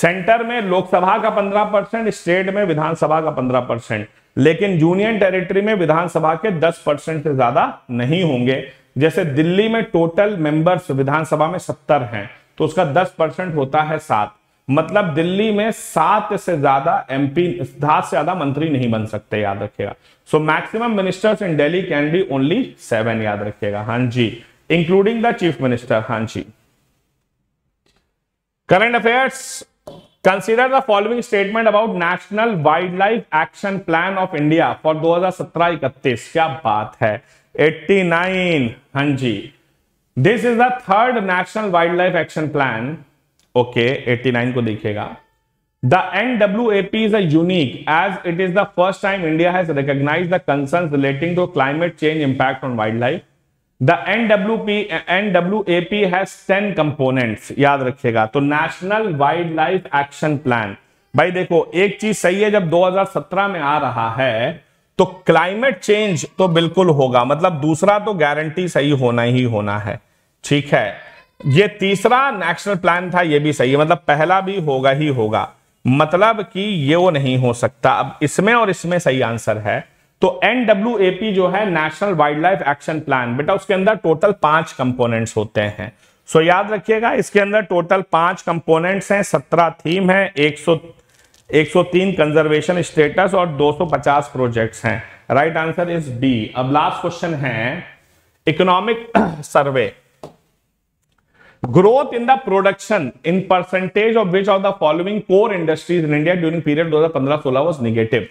[SPEAKER 1] सेंटर में लोकसभा का 15 परसेंट स्टेट में विधानसभा का 15 परसेंट लेकिन यूनियन टेरिटरी में विधानसभा के 10 परसेंट से ज्यादा नहीं होंगे जैसे दिल्ली में टोटल मेंबर्स विधानसभा में सत्तर हैं तो उसका दस परसेंट होता है सात मतलब दिल्ली में सात से ज्यादा एमपी सात से ज्यादा मंत्री नहीं बन सकते याद रखिएगा so maximum ministers in Delhi can be only seven याद रखिएगा हां जी इंक्लूडिंग द चीफ मिनिस्टर हां जी current affairs consider the following statement about national wild life action plan of India for दो हजार क्या बात है एट्टी नाइन हाँ जी this is the third national wild life action plan okay okay, 89 को देखिएगा the N W A P is unique as it is the first time India has recognise the concern relating to climate change impact on wild life the N W P N W A P has ten components याद रखिएगा तो national wild life action plan भाई देखो एक चीज सही है जब 2017 में आ रहा है तो क्लाइमेट चेंज तो बिल्कुल होगा मतलब दूसरा तो गारंटी सही होना ही होना है ठीक है ये तीसरा नेशनल प्लान था ये भी सही है मतलब पहला भी होगा ही होगा मतलब कि ये वो नहीं हो सकता अब इसमें और इसमें सही आंसर है तो एनडब्ल्यू जो है national wild life action plan बेटा उसके अंदर टोटल पांच कंपोनेंट्स होते हैं सो याद रखिएगा इसके अंदर टोटल पांच कंपोनेंट्स हैं सत्रह थीम हैं एक सौ एक तीन कंजर्वेशन स्टेटस और 250 प्रोजेक्ट्स हैं राइट आंसर इज डी अब लास्ट क्वेश्चन है economic survey growth in the production in percentage of which of the following core industries in India during period दो हजार पंद्रह सोलह वॉज निगेटिव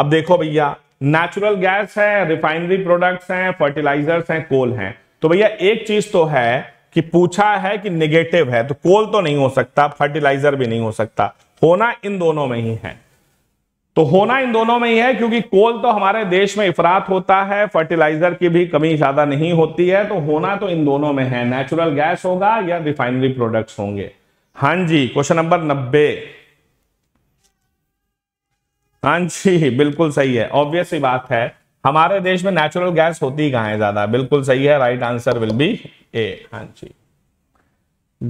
[SPEAKER 1] अब देखो भैया नेचुरल गैस है रिफाइनरी प्रोडक्ट्स हैं फर्टिलाइजर्स हैं कोल हैं तो भैया एक चीज तो है कि पूछा है कि नेगेटिव है तो कोल तो नहीं हो सकता फर्टिलाइजर भी नहीं हो सकता होना इन दोनों में ही है तो होना इन दोनों में ही है क्योंकि कोल तो हमारे देश में इफरात होता है फर्टिलाइजर की भी कमी ज्यादा नहीं होती है तो होना तो इन दोनों में है नेचुरल गैस होगा या रिफाइनरी प्रोडक्ट्स होंगे हाँ जी क्वेश्चन नंबर नब्बे हां जी बिल्कुल सही है ऑब्वियस ही बात है हमारे देश में नेचुरल गैस होती कहा है ज्यादा बिल्कुल सही है right answer will be A हां जी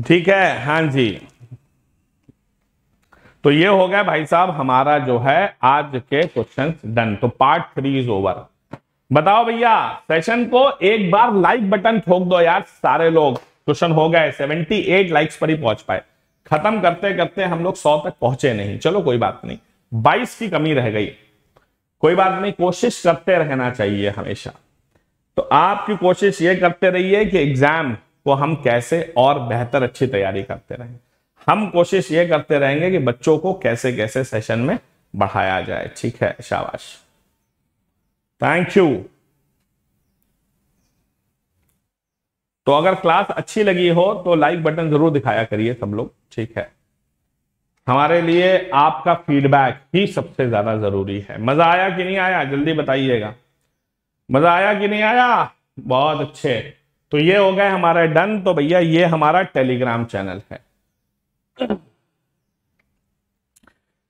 [SPEAKER 1] ठीक है हां जी तो ये हो गया भाई साहब हमारा जो है आज के क्वेश्चन डन तो पार्ट थ्री इज ओवर बताओ भैया सेशन को एक बार लाइक बटन ठोक दो यार सारे लोग क्वेश्चन हो गए 78 लाइक्स पर ही पहुंच पाए खत्म करते करते हम लोग 100 तक पहुंचे नहीं चलो कोई बात नहीं 22 की कमी रह गई कोई बात नहीं कोशिश करते रहना चाहिए हमेशा तो आपकी कोशिश ये करते रहिए कि एग्जाम को हम कैसे और बेहतर अच्छी तैयारी करते रहें हम कोशिश ये करते रहेंगे कि बच्चों को कैसे कैसे सेशन में बढ़ाया जाए ठीक है शाबाश थैंक यू तो अगर क्लास अच्छी लगी हो तो लाइक बटन जरूर दिखाया करिए सब लोग ठीक है हमारे लिए आपका फीडबैक ही सबसे ज्यादा जरूरी है मजा आया कि नहीं आया जल्दी बताइएगा मजा आया कि नहीं आया बहुत अच्छे तो ये हो गए हमारा डन तो भैया ये हमारा टेलीग्राम चैनल है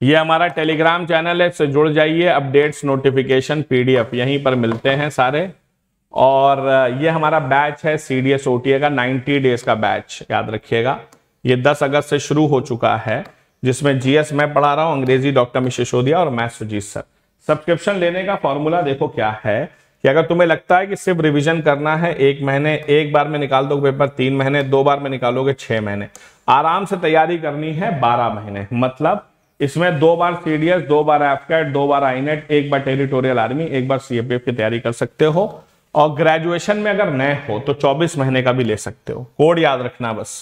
[SPEAKER 1] ये हमारा टेलीग्राम चैनल है इससे जुड़ जाइए अपडेट्स नोटिफिकेशन पीडीएफ यहीं पर मिलते हैं सारे और ये हमारा बैच है सी डी एस ओटीए का 90 डेज का बैच याद रखिएगा ये 10 अगस्त से शुरू हो चुका है जिसमें जीएस मैं पढ़ा रहा हूँ अंग्रेजी डॉक्टर मिश और मैथ सुजीत सर सब्सक्रिप्शन लेने का फॉर्मूला देखो क्या है कि अगर तुम्हें लगता है कि सिर्फ रिवीजन करना है एक महीने एक बार में निकाल दोगे पेपर तीन महीने दो बार में निकालोगे छह महीने आराम से तैयारी करनी है बारह महीने मतलब इसमें दो बार एस दो बार एफकेट दो बार आईनेट e एक बार टेरिटोरियल आर्मी एक बार सीएपीएफ की तैयारी कर सकते हो और ग्रेजुएशन में अगर नए हो तो चौबीस महीने का भी ले सकते हो कोड याद रखना बस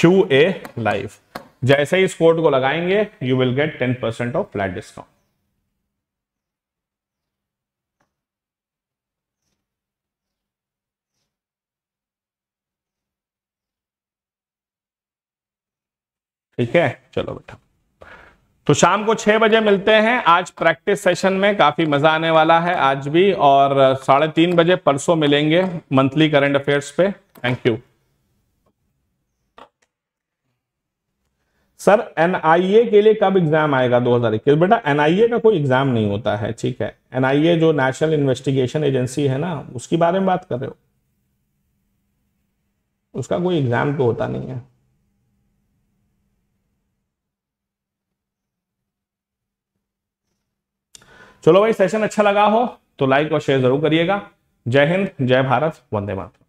[SPEAKER 1] क्यू ए लाइफ जैसे ही इस कोड को लगाएंगे you will get ten percent of flat discount ठीक है चलो बेटा तो शाम को छह बजे मिलते हैं आज प्रैक्टिस सेशन में काफी मजा आने वाला है आज भी और साढ़े तीन बजे परसों मिलेंगे मंथली करंट अफेयर्स पे थैंक यू सर एनआईए के लिए कब एग्जाम आएगा 2021 बेटा एनआईए का कोई एग्जाम नहीं होता है ठीक है एनआईए जो नेशनल इन्वेस्टिगेशन एजेंसी है ना उसके बारे में बात कर रहे हो उसका कोई एग्जाम तो होता नहीं है चलो भाई सेशन अच्छा लगा हो तो लाइक और शेयर जरूर करिएगा जय हिंद जय भारत वंदे मातृ